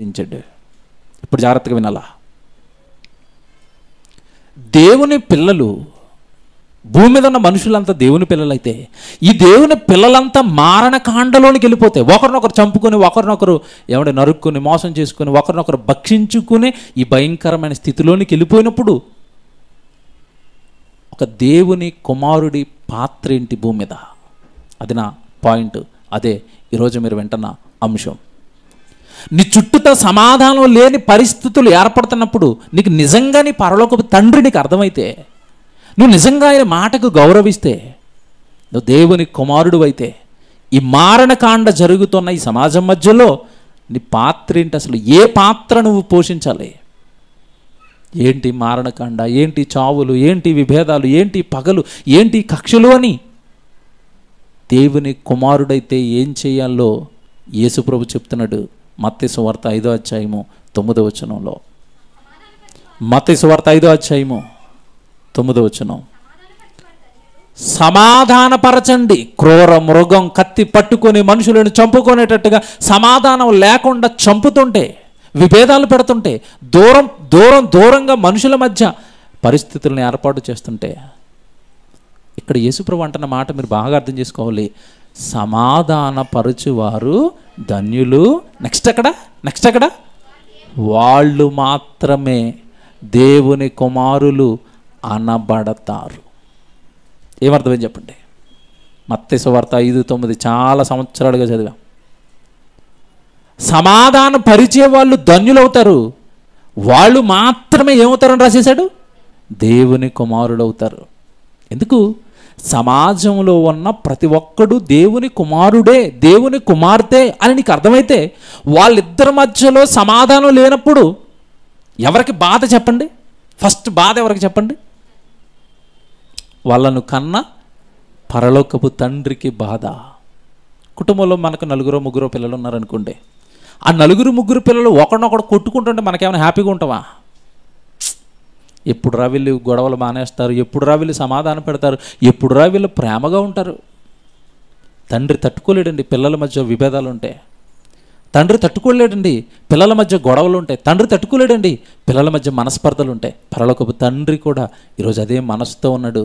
దించాడు ఇప్పుడు జాగ్రత్తగా వినాలా దేవుని పిల్లలు భూమి మీద ఉన్న మనుషులంతా దేవుని పిల్లలైతే ఈ దేవుని పిల్లలంతా మారణకాండలోనికి వెళ్ళిపోతే ఒకరినొకరు చంపుకొని ఒకరినొకరు ఏమంటే నరుక్కుని మోసం చేసుకుని ఒకరినొకరు భక్షించుకుని ఈ భయంకరమైన స్థితిలోనికి వెళ్ళిపోయినప్పుడు ఒక దేవుని కుమారుడి పాత్ర ఏంటి భూమి మీద అది నా పాయింట్ అదే ఈరోజు మీరు వెంటన్న అంశం నీ చుట్టూతో సమాధానం లేని పరిస్థితులు ఏర్పడుతున్నప్పుడు నీకు నిజంగా నీ పరలోకపు తండ్రి నీకు అర్థమైతే నువ్వు నిజంగా ఆయన మాటకు గౌరవిస్తే నువ్వు దేవుని కుమారుడు అయితే ఈ మారణకాండ జరుగుతున్న ఈ సమాజం మధ్యలో నీ పాత్ర ఏంటి అసలు ఏ పాత్ర నువ్వు పోషించాలి ఏంటి మారణకాండ ఏంటి చావులు ఏంటి విభేదాలు ఏంటి పగలు ఏంటి కక్షలు అని దేవుని కుమారుడైతే ఏం చేయాలో యేసుప్రభు చెప్తున్నాడు మత్స్సు వార్త ఐదో అధ్యాయము తొమ్మిదో వచనంలో మత్స్సు వార్త ఐదో అధ్యాయము తొమ్మిదో వచనం సమాధానపరచండి క్రూర మృగం కత్తి పట్టుకొని మనుషులను చంపుకునేటట్టుగా సమాధానం లేకుండా చంపుతుంటే విభేదాలు పెడుతుంటే దూరం దూరం దూరంగా మనుషుల మధ్య పరిస్థితులను ఏర్పాటు చేస్తుంటే ఇక్కడ యేసుప్రభు అంటున్న మాట మీరు బాగా అర్థం చేసుకోవాలి సమాధానపరచువారు ధన్యులు నెక్స్ట్ అక్కడ నెక్స్ట్ అక్కడ వాళ్ళు మాత్రమే దేవుని కుమారులు అనబడతారు ఏమర్థమని చెప్పండి వార్త ఐదు తొమ్మిది చాలా సంవత్సరాలుగా చదివాం సమాధాన పరిచే వాళ్ళు ధన్యులవుతారు వాళ్ళు మాత్రమే ఏమవుతారని రాసేశాడు దేవుని కుమారుడు అవుతారు ఎందుకు సమాజంలో ఉన్న ప్రతి ఒక్కడు దేవుని కుమారుడే దేవుని కుమార్తె అని నీకు అర్థమైతే వాళ్ళిద్దరి మధ్యలో సమాధానం లేనప్పుడు ఎవరికి బాధ చెప్పండి ఫస్ట్ బాధ ఎవరికి చెప్పండి వాళ్ళను కన్న పరలోకపు తండ్రికి బాధ కుటుంబంలో మనకు నలుగురో ముగ్గురో పిల్లలు ఉన్నారనుకోండి ఆ నలుగురు ముగ్గురు పిల్లలు ఒకరినొకడు కొట్టుకుంటుంటే మనకేమైనా హ్యాపీగా ఉంటావా ఎప్పుడు రా వీళ్ళు గొడవలు మానేస్తారు ఎప్పుడు రా వీళ్ళు సమాధానం పెడతారు ఎప్పుడు రా వీళ్ళు ప్రేమగా ఉంటారు తండ్రి తట్టుకోలేడండి పిల్లల మధ్య విభేదాలు ఉంటాయి తండ్రి తట్టుకోలేడండి పిల్లల మధ్య గొడవలు ఉంటాయి తండ్రి తట్టుకోలేడండి పిల్లల మధ్య మనస్పర్ధలు ఉంటాయి పరలోకపు తండ్రి కూడా ఈరోజు అదే మనసుతో ఉన్నాడు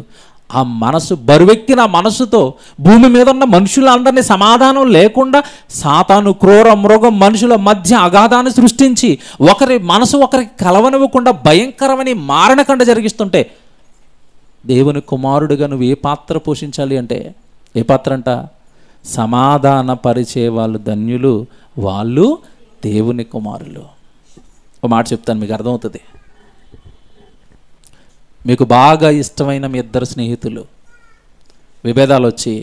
ఆ మనసు బరువెక్కిన మనసుతో భూమి మీద ఉన్న మనుషులందరినీ సమాధానం లేకుండా సాతాను క్రూర మృగం మనుషుల మధ్య అగాధాన్ని సృష్టించి ఒకరి మనసు ఒకరికి కలవనివ్వకుండా భయంకరమని మారణకండ జరిగిస్తుంటే దేవుని కుమారుడిగా నువ్వు ఏ పాత్ర పోషించాలి అంటే ఏ పాత్ర అంట సమాధాన పరిచే వాళ్ళు ధన్యులు వాళ్ళు దేవుని కుమారులు ఒక మాట చెప్తాను మీకు అర్థమవుతుంది మీకు బాగా ఇష్టమైన మీ ఇద్దరు స్నేహితులు విభేదాలు వచ్చి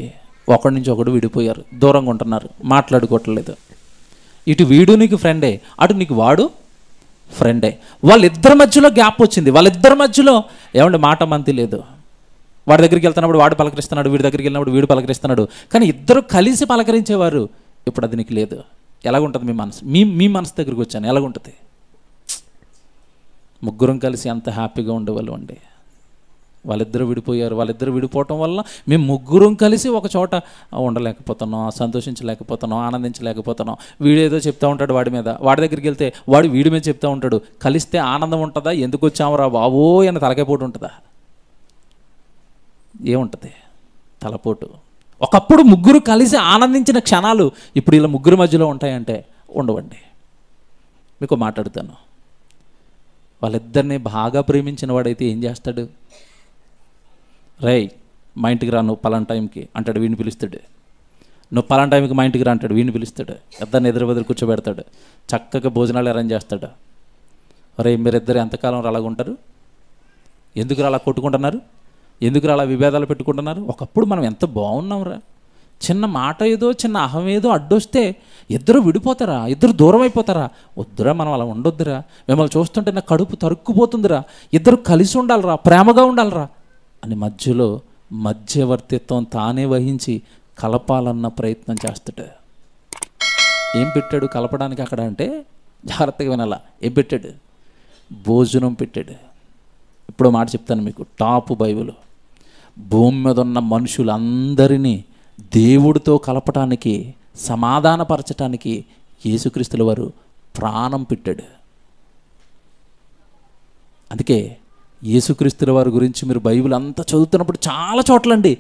ఒకటి నుంచి ఒకడు విడిపోయారు దూరంగా ఉంటున్నారు మాట్లాడుకోవట్లేదు ఇటు వీడు నీకు ఫ్రెండే అటు నీకు వాడు ఫ్రెండే వాళ్ళిద్దరి మధ్యలో గ్యాప్ వచ్చింది వాళ్ళిద్దరి మధ్యలో ఏమంటే మాట మంతి లేదు వాడి దగ్గరికి వెళ్తున్నప్పుడు వాడు పలకరిస్తున్నాడు వీడి దగ్గరికి వెళ్ళినప్పుడు వీడు పలకరిస్తున్నాడు కానీ ఇద్దరు కలిసి పలకరించేవారు ఇప్పుడు అది నీకు లేదు ఎలాగుంటుంది మీ మనసు మీ మీ మనసు దగ్గరికి వచ్చాను ఎలాగుంటుంది ముగ్గురం కలిసి అంత హ్యాపీగా ఉండేవాళ్ళు అండి వాళ్ళిద్దరూ విడిపోయారు వాళ్ళిద్దరూ విడిపోవటం వల్ల మేము ముగ్గురం కలిసి ఒక చోట ఉండలేకపోతున్నాం సంతోషించలేకపోతున్నాం ఆనందించలేకపోతున్నాం వీడేదో చెప్తూ ఉంటాడు వాడి మీద వాడి దగ్గరికి వెళ్తే వాడు వీడి మీద చెప్తూ ఉంటాడు కలిస్తే ఆనందం ఉంటుందా ఎందుకు వచ్చామరా బావో అని తలకైపోటు ఉంటుందా ఏముంటుంది తలపోటు ఒకప్పుడు ముగ్గురు కలిసి ఆనందించిన క్షణాలు ఇప్పుడు ఇలా ముగ్గురు మధ్యలో ఉంటాయంటే ఉండవండి మీకు మాట్లాడుతాను వాళ్ళిద్దరిని బాగా ప్రేమించిన వాడైతే ఏం చేస్తాడు రే మా ఇంటికి రా నువ్వు పలాన్ టైంకి అంటాడు వీడిని పిలుస్తాడు నువ్వు పలాన్ టైంకి మా ఇంటికి రా అంటాడు వీడిని పిలుస్తాడు ఇద్దరిని ఎదురు బెదిరి కూర్చోబెడతాడు చక్కగా భోజనాలు అరేంజ్ చేస్తాడు రే మీరిద్దరు ఎంతకాలం ఉంటారు ఎందుకు అలా కొట్టుకుంటున్నారు ఎందుకు అలా విభేదాలు పెట్టుకుంటున్నారు ఒకప్పుడు మనం ఎంత బాగున్నాం రా చిన్న మాట ఏదో చిన్న అహం ఏదో అడ్డొస్తే ఇద్దరు విడిపోతారా ఇద్దరు దూరం అయిపోతారా వద్దురా మనం అలా ఉండొద్దురా మిమ్మల్ని చూస్తుంటే నా కడుపు తరుక్కుపోతుందిరా ఇద్దరు కలిసి ఉండాలిరా ప్రేమగా ఉండాలిరా అని మధ్యలో మధ్యవర్తిత్వం తానే వహించి కలపాలన్న ప్రయత్నం చేస్తాడు ఏం పెట్టాడు కలపడానికి అక్కడ అంటే జాగ్రత్తగా వినాల ఏం పెట్టాడు భోజనం పెట్టాడు ఇప్పుడు మాట చెప్తాను మీకు టాప్ బైబుల్ భూమి మీద ఉన్న మనుషులందరినీ దేవుడితో కలపటానికి సమాధానపరచటానికి యేసుక్రీస్తుల వారు ప్రాణం పెట్టాడు అందుకే యేసుక్రీస్తుల వారి గురించి మీరు బైబిల్ అంతా చదువుతున్నప్పుడు చాలా చోట్లండి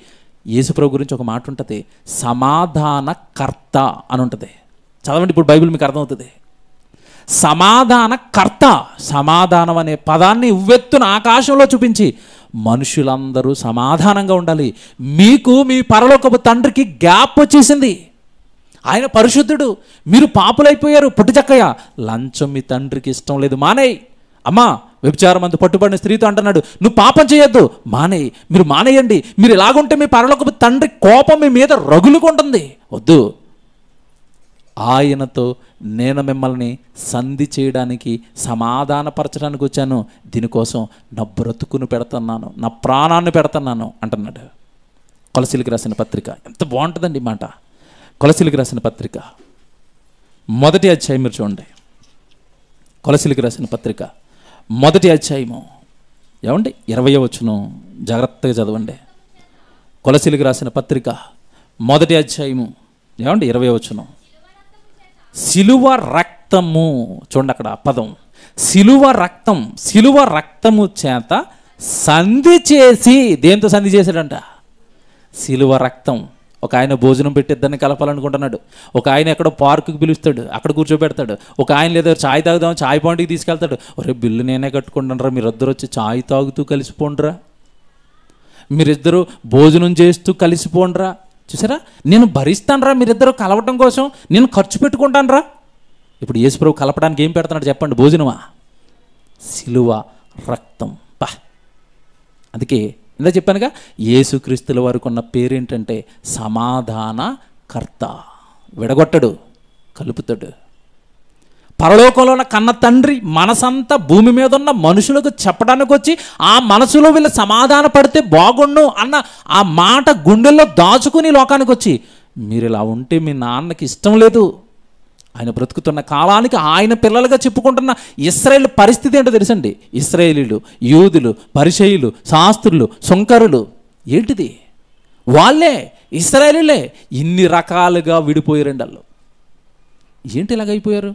యేసుప్రభు గురించి ఒక మాట ఉంటుంది సమాధానకర్త అని ఉంటుంది చదవండి ఇప్పుడు బైబిల్ మీకు అర్థమవుతుంది సమాధానకర్త సమాధానం అనే పదాన్ని ఉవ్వెత్తున ఆకాశంలో చూపించి మనుషులందరూ సమాధానంగా ఉండాలి మీకు మీ పరలోకపు తండ్రికి గ్యాప్ వచ్చేసింది ఆయన పరిశుద్ధుడు మీరు పాపులైపోయారు పుట్టుచక్కయ్య లంచం మీ తండ్రికి ఇష్టం లేదు మానేయ్ అమ్మా వ్యభిచారం అందు పట్టుబడిన స్త్రీతో అంటున్నాడు నువ్వు పాపం చేయొద్దు మానేయి మీరు మానేయండి మీరు ఎలాగుంటే మీ పరలోక తండ్రి కోపం మీ మీద రగులుకుంటుంది వద్దు ఆయనతో నేను మిమ్మల్ని సంధి చేయడానికి సమాధానపరచడానికి వచ్చాను దీనికోసం నా బ్రతుకును పెడుతున్నాను నా ప్రాణాన్ని పెడుతున్నాను అంటున్నాడు కొలసిలికి రాసిన పత్రిక ఎంత బాగుంటుందండి మాట కొలసిలికి రాసిన పత్రిక మొదటి అధ్యాయం మీరు చూడండి కొలసిలికి రాసిన పత్రిక మొదటి అధ్యాయము ఏమండి ఇరవై వచ్చును జాగ్రత్తగా చదవండి కొలసిలికి రాసిన పత్రిక మొదటి అధ్యాయము ఏమండి ఇరవై వచ్చును శిలువ రక్తము చూడండి అక్కడ పదం శిలువ రక్తం శిలువ రక్తము చేత సంధి చేసి దేంతో సంధి చేశాడంట శిలువ రక్తం ఒక ఆయన భోజనం పెట్టి ఇద్దరిని కలపాలనుకుంటున్నాడు ఒక ఆయన ఎక్కడో పార్కుకి పిలుస్తాడు అక్కడ కూర్చోబెడతాడు ఒక ఆయన లేదా ఛాయ్ తాగుదాం ఛాయ్ పాయింట్కి తీసుకెళ్తాడు ఒరే బిల్లు నేనే కట్టుకుంటానరా మీరిద్దరు వచ్చి ఛాయ్ తాగుతూ కలిసిపోండ్రా మీరిద్దరూ భోజనం చేస్తూ కలిసిపోండ్రా చూసారా నేను భరిస్తానరా మీరిద్దరు కలవటం కోసం నేను ఖర్చు పెట్టుకుంటానరా ఇప్పుడు యేసుప్రభు కలపడానికి ఏం పెడుతున్నాడు చెప్పండి భోజనమా సిలువ రక్తం పా అందుకే ఇందా చెప్పానుగా యేసుక్రీస్తుల వారికి ఉన్న పేరేంటంటే సమాధాన కర్త విడగొట్టడు కలుపుతాడు పరలోకంలో ఉన్న కన్న తండ్రి మనసంతా భూమి మీద ఉన్న మనుషులకు చెప్పడానికి వచ్చి ఆ మనసులో వీళ్ళు సమాధాన పడితే బాగుండు అన్న ఆ మాట గుండెల్లో దాచుకుని లోకానికి వచ్చి మీరు ఇలా ఉంటే మీ నాన్నకి ఇష్టం లేదు ఆయన బ్రతుకుతున్న కాలానికి ఆయన పిల్లలుగా చెప్పుకుంటున్న ఇస్రాయేల్ పరిస్థితి ఏంటో తెలుసండి ఇస్రాయేలీలు యూదులు పరిచయులు శాస్త్రులు సుంకరులు ఏంటిది వాళ్ళే ఇస్రాయేలీలే ఇన్ని రకాలుగా విడిపోయారండి వాళ్ళు ఏంటి ఇలాగైపోయారు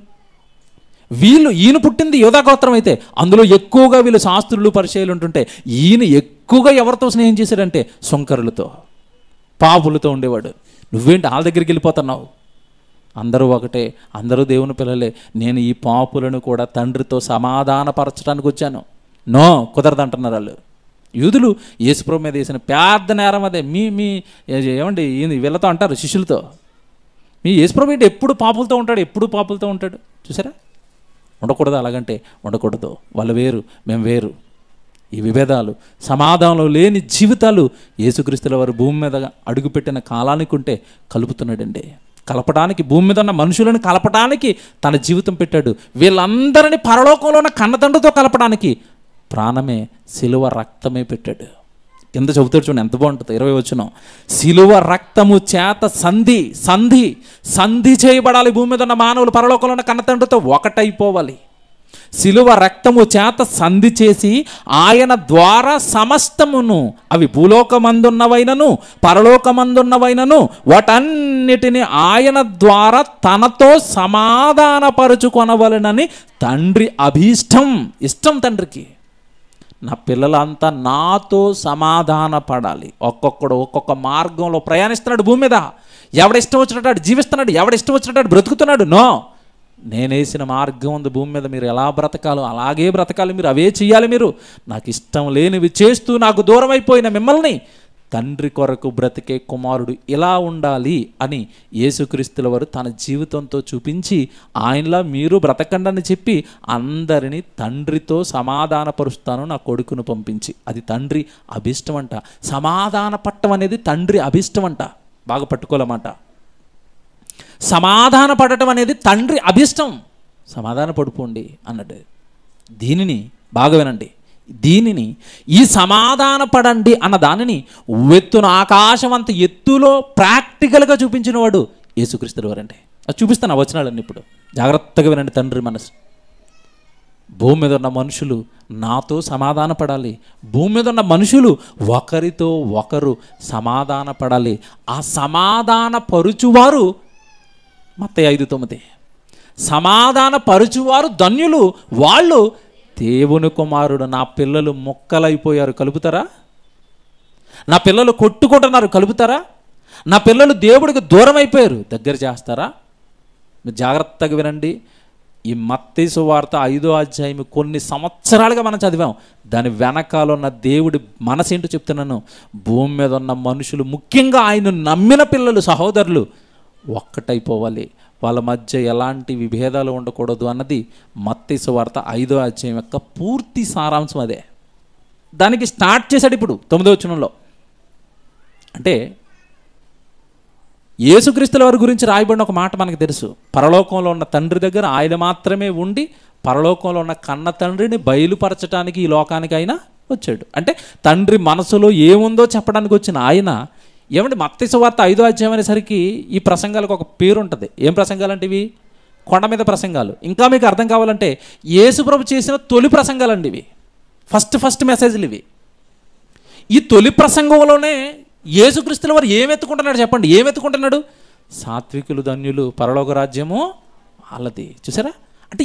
వీళ్ళు ఈయన పుట్టింది యోధాగోత్రం అయితే అందులో ఎక్కువగా వీళ్ళు శాస్త్రులు పరిచయాలు ఉంటుంటే ఈయన ఎక్కువగా ఎవరితో స్నేహం చేశాడంటే సుంకరులతో పాపులతో ఉండేవాడు నువ్వేంటి వాళ్ళ దగ్గరికి వెళ్ళిపోతున్నావు అందరూ ఒకటే అందరూ దేవుని పిల్లలే నేను ఈ పాపులను కూడా తండ్రితో సమాధానపరచడానికి వచ్చాను నో కుదరదంటున్నారు వాళ్ళు యూదులు యేసుప్రభు మీద వేసిన పెద్ద నేరం అదే మీ మీ ఏమండి వీళ్ళతో అంటారు శిష్యులతో మీ యేసుప్రభు అంటే ఎప్పుడు పాపులతో ఉంటాడు ఎప్పుడు పాపులతో ఉంటాడు చూసారా ఉండకూడదు అలాగంటే ఉండకూడదు వాళ్ళు వేరు మేము వేరు ఈ విభేదాలు సమాధానంలో లేని జీవితాలు యేసుక్రీస్తుల వారు భూమి మీద అడుగుపెట్టిన కాలానికి ఉంటే కలుపుతున్నాడండి కలపడానికి భూమి మీద ఉన్న మనుషులను కలపడానికి తన జీవితం పెట్టాడు వీళ్ళందరినీ పరలోకంలో ఉన్న కన్నదండతో కలపడానికి ప్రాణమే సిలువ రక్తమే పెట్టాడు కింద చెబుతాడు చూడండి ఎంత బాగుంటుంది ఇరవై వచ్చిన సిలువ రక్తము చేత సంధి సంధి సంధి చేయబడాలి భూమి మీద ఉన్న మానవులు పరలోకంలో ఉన్న కన్నతండ్రితో ఒకటైపోవాలి శిలువ రక్తము చేత సంధి చేసి ఆయన ద్వారా సమస్తమును అవి భూలోకమందున్నవైనను పరలోకమందున్నవైనను వాటన్నిటిని ఆయన ద్వారా తనతో సమాధానపరుచుకొనవలనని తండ్రి అభీష్టం ఇష్టం తండ్రికి నా పిల్లలంతా నాతో సమాధాన పడాలి ఒక్కొక్కడు ఒక్కొక్క మార్గంలో ప్రయాణిస్తున్నాడు భూమి మీద ఎవడిష్టం వచ్చినట్టు జీవిస్తున్నాడు ఎవడిష్టం వచ్చినట్టు బ్రతుకుతున్నాడు నో నేనేసిన మార్గం ఉంది భూమి మీద మీరు ఎలా బ్రతకాలో అలాగే బ్రతకాలి మీరు అవే చేయాలి మీరు నాకు ఇష్టం లేనివి చేస్తూ నాకు దూరం అయిపోయిన మిమ్మల్ని తండ్రి కొరకు బ్రతికే కుమారుడు ఇలా ఉండాలి అని యేసుక్రీస్తుల వారు తన జీవితంతో చూపించి ఆయనలా మీరు బ్రతకండి అని చెప్పి అందరినీ తండ్రితో సమాధానపరుస్తాను నా కొడుకును పంపించి అది తండ్రి అభిష్టం అంట సమాధాన పట్టం అనేది తండ్రి అభిష్టం అంట బాగా పట్టుకోలేమాట సమాధాన పడటం అనేది తండ్రి అభిష్టం సమాధాన పడుకోండి అన్నట్టు దీనిని బాగా వినండి దీనిని ఈ సమాధాన పడండి అన్న దానిని ఎత్తున ఆకాశం అంత ఎత్తులో ప్రాక్టికల్గా చూపించినవాడు వాడు యేసుక్రీస్తుడు వారంటే అది చూపిస్తాను ఆ వచనాలన్నీ ఇప్పుడు జాగ్రత్తగా వినండి తండ్రి మనసు భూమి మీద ఉన్న మనుషులు నాతో సమాధాన పడాలి భూమి మీద ఉన్న మనుషులు ఒకరితో ఒకరు సమాధాన పడాలి ఆ సమాధాన పరుచువారు మత్త ఐదు తొమ్మిది సమాధాన పరుచువారు ధన్యులు వాళ్ళు దేవుని కుమారుడు నా పిల్లలు మొక్కలైపోయారు కలుపుతారా నా పిల్లలు కొట్టుకుంటున్నారు కలుపుతారా నా పిల్లలు దేవుడికి దూరం అయిపోయారు దగ్గర చేస్తారా మీరు జాగ్రత్తగా వినండి ఈ మత్తేసు వార్త ఐదో అధ్యాయం కొన్ని సంవత్సరాలుగా మనం చదివాం దాని వెనకాల ఉన్న దేవుడి మనసేంటో చెప్తున్నాను భూమి మీద ఉన్న మనుషులు ముఖ్యంగా ఆయన నమ్మిన పిల్లలు సహోదరులు ఒక్కటైపోవాలి వాళ్ళ మధ్య ఎలాంటి విభేదాలు ఉండకూడదు అన్నది మత్తి వార్త ఐదో అధ్యాయం యొక్క పూర్తి సారాంశం అదే దానికి స్టార్ట్ చేశాడు ఇప్పుడు తొమ్మిదో వచనంలో అంటే యేసుక్రీస్తుల వారి గురించి రాయబడిన ఒక మాట మనకు తెలుసు పరలోకంలో ఉన్న తండ్రి దగ్గర ఆయన మాత్రమే ఉండి పరలోకంలో ఉన్న కన్న తండ్రిని బయలుపరచడానికి ఈ లోకానికి అయినా వచ్చాడు అంటే తండ్రి మనసులో ఏముందో చెప్పడానికి వచ్చిన ఆయన ఏమంటే మత్తైసు వార్త ఐదో అధ్యాయం అనేసరికి ఈ ప్రసంగాలకు ఒక పేరు ఉంటుంది ఏం ప్రసంగాలు అంటే ఇవి కొండ మీద ప్రసంగాలు ఇంకా మీకు అర్థం కావాలంటే యేసుప్రభు చేసిన తొలి ప్రసంగాలండి ఇవి ఫస్ట్ ఫస్ట్ మెసేజ్లు ఇవి ఈ తొలి ప్రసంగంలోనే యేసుక్రీస్తుల వారు ఏం ఎత్తుకుంటున్నాడు చెప్పండి ఏం ఎత్తుకుంటున్నాడు సాత్వికులు ధన్యులు పరలోక రాజ్యము వాళ్ళది చూసారా అంటే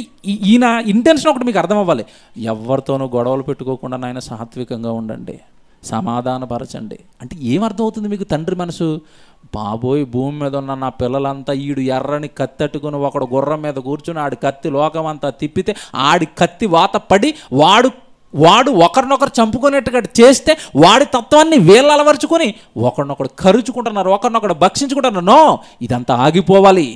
ఈయన ఇంటెన్షన్ ఒకటి మీకు అర్థం అవ్వాలి ఎవరితోనూ గొడవలు పెట్టుకోకుండా నాయన సాత్వికంగా ఉండండి సమాధానపరచండి అంటే ఏమర్థం అవుతుంది మీకు తండ్రి మనసు బాబోయ్ భూమి మీద ఉన్న నా పిల్లలంతా ఈడు ఎర్రని కత్తెట్టుకుని ఒకడు గుర్రం మీద కూర్చుని ఆడి కత్తి లోకమంతా తిప్పితే ఆడి కత్తి వాత పడి వాడు వాడు ఒకరినొకరు చంపుకునేట్టుగా చేస్తే వాడి తత్వాన్ని వీళ్ళు అలవరుచుకొని ఒకరినొకడు కరుచుకుంటున్నారు ఒకరినొకడు భక్షించుకుంటున్నారు నో ఇదంతా ఆగిపోవాలి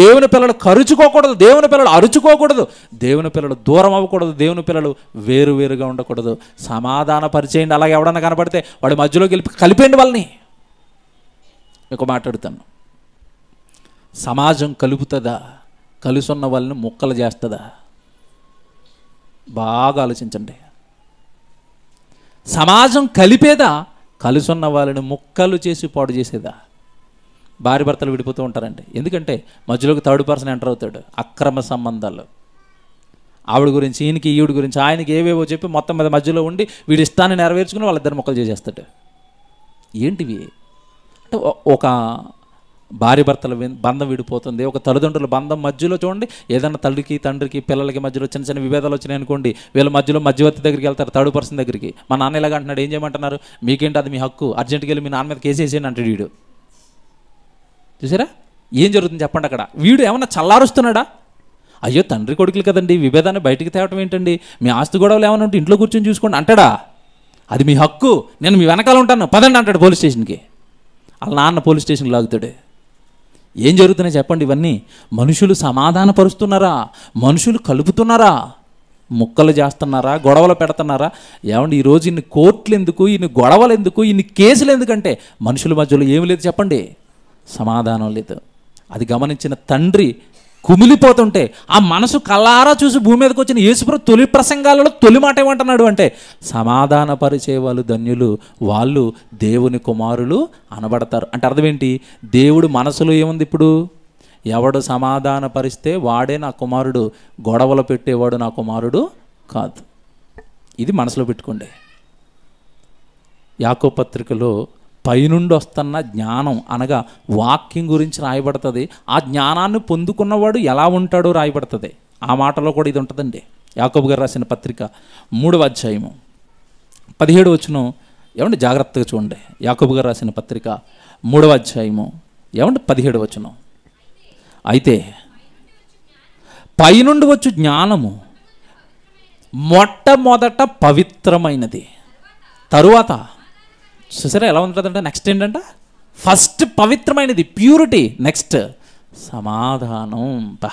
దేవుని పిల్లలు కరుచుకోకూడదు దేవుని పిల్లలు అరుచుకోకూడదు దేవుని పిల్లలు దూరం అవ్వకూడదు దేవుని పిల్లలు వేరు వేరుగా ఉండకూడదు సమాధాన పరిచయం అలాగే ఎవడన్నా కనపడితే వాడి మధ్యలో గెలిపి కలిపేయండి వాళ్ళని మీకు మాట్లాడుతాను సమాజం కలుపుతుందా కలుసున్న వాళ్ళని ముక్కలు చేస్తుందా బాగా ఆలోచించండి సమాజం కలిపేదా కలుసున్న వాళ్ళని ముక్కలు చేసి పాడు చేసేదా భార్య భర్తలు విడిపోతూ ఉంటారండి ఎందుకంటే మధ్యలోకి థర్డ్ పర్సన్ ఎంటర్ అవుతాడు అక్రమ సంబంధాలు ఆవిడ గురించి ఈయనకి ఈవిడ గురించి ఆయనకి ఏవేవో చెప్పి మొత్తం మీద మధ్యలో ఉండి వీడి ఇష్టాన్ని నెరవేర్చుకుని వాళ్ళిద్దరు మొక్కలు చేసేస్తాడు ఏంటివి అంటే ఒక భార్య భర్తల బంధం విడిపోతుంది ఒక తల్లిదండ్రుల బంధం మధ్యలో చూడండి ఏదైనా తల్లికి తండ్రికి పిల్లలకి మధ్యలో చిన్న చిన్న విభేదాలు వచ్చినాయి అనుకోండి వీళ్ళ మధ్యలో మధ్యవర్తి దగ్గరికి వెళ్తారు థర్డ్ పర్సన్ దగ్గరికి మా నాన్న ఇలాగ అంటున్నాడు ఏం చేయమంటున్నారు మీకేంటి అది మీ హక్కు అర్జెంట్కి వెళ్ళి మీ నాన్న మీద కేసు అంటాడు వీడు చూసారా ఏం జరుగుతుంది చెప్పండి అక్కడ వీడు ఏమన్నా చల్లారుస్తున్నాడా అయ్యో తండ్రి కొడుకులు కదండి విభేదాన్ని బయటికి తేవటం ఏంటండి మీ ఆస్తి గొడవలు ఏమైనా ఉంటే ఇంట్లో కూర్చొని చూసుకోండి అంటాడా అది మీ హక్కు నేను మీ వెనకాల ఉంటాను పదండి అంటాడు పోలీస్ స్టేషన్కి అలా నాన్న పోలీస్ స్టేషన్కి లాగుతాడు ఏం జరుగుతున్నాయి చెప్పండి ఇవన్నీ మనుషులు సమాధానపరుస్తున్నారా మనుషులు కలుపుతున్నారా ముక్కలు చేస్తున్నారా గొడవలు పెడుతున్నారా ఏమండి ఈరోజు ఇన్ని కోర్టులు ఎందుకు ఇన్ని గొడవలు ఎందుకు ఇన్ని కేసులు ఎందుకంటే మనుషుల మధ్యలో ఏమి లేదు చెప్పండి సమాధానం లేదు అది గమనించిన తండ్రి కుమిలిపోతుంటే ఆ మనసు కల్లారా చూసి భూమి మీదకి వచ్చిన యేసుప్రభు తొలి ప్రసంగాలలో తొలి మాట ఏమంటున్నాడు అంటే సమాధాన పరిచే వాళ్ళు ధన్యులు వాళ్ళు దేవుని కుమారులు అనబడతారు అంటే అర్థం ఏంటి దేవుడు మనసులో ఏముంది ఇప్పుడు ఎవడు సమాధానపరిస్తే వాడే నా కుమారుడు గొడవలు పెట్టేవాడు నా కుమారుడు కాదు ఇది మనసులో పెట్టుకోండి యాకో పత్రికలో పైనుండి వస్తున్న జ్ఞానం అనగా వాక్యం గురించి రాయబడుతుంది ఆ జ్ఞానాన్ని పొందుకున్నవాడు ఎలా ఉంటాడో రాయబడుతుంది ఆ మాటలో కూడా ఇది ఉంటుందండి యాకబు గారు రాసిన పత్రిక మూడవ అధ్యాయము పదిహేడు వచ్చిన ఏమంటే జాగ్రత్తగా చూడండి యాకబు గారు రాసిన పత్రిక మూడవ అధ్యాయము ఏమంటే పదిహేడు వచ్చిన అయితే పైనుండి వచ్చు జ్ఞానము మొట్టమొదట పవిత్రమైనది తరువాత చూసారా ఎలా ఉంటుందంటే నెక్స్ట్ ఏంటంటే ఫస్ట్ పవిత్రమైనది ప్యూరిటీ నెక్స్ట్ సమాధానం బా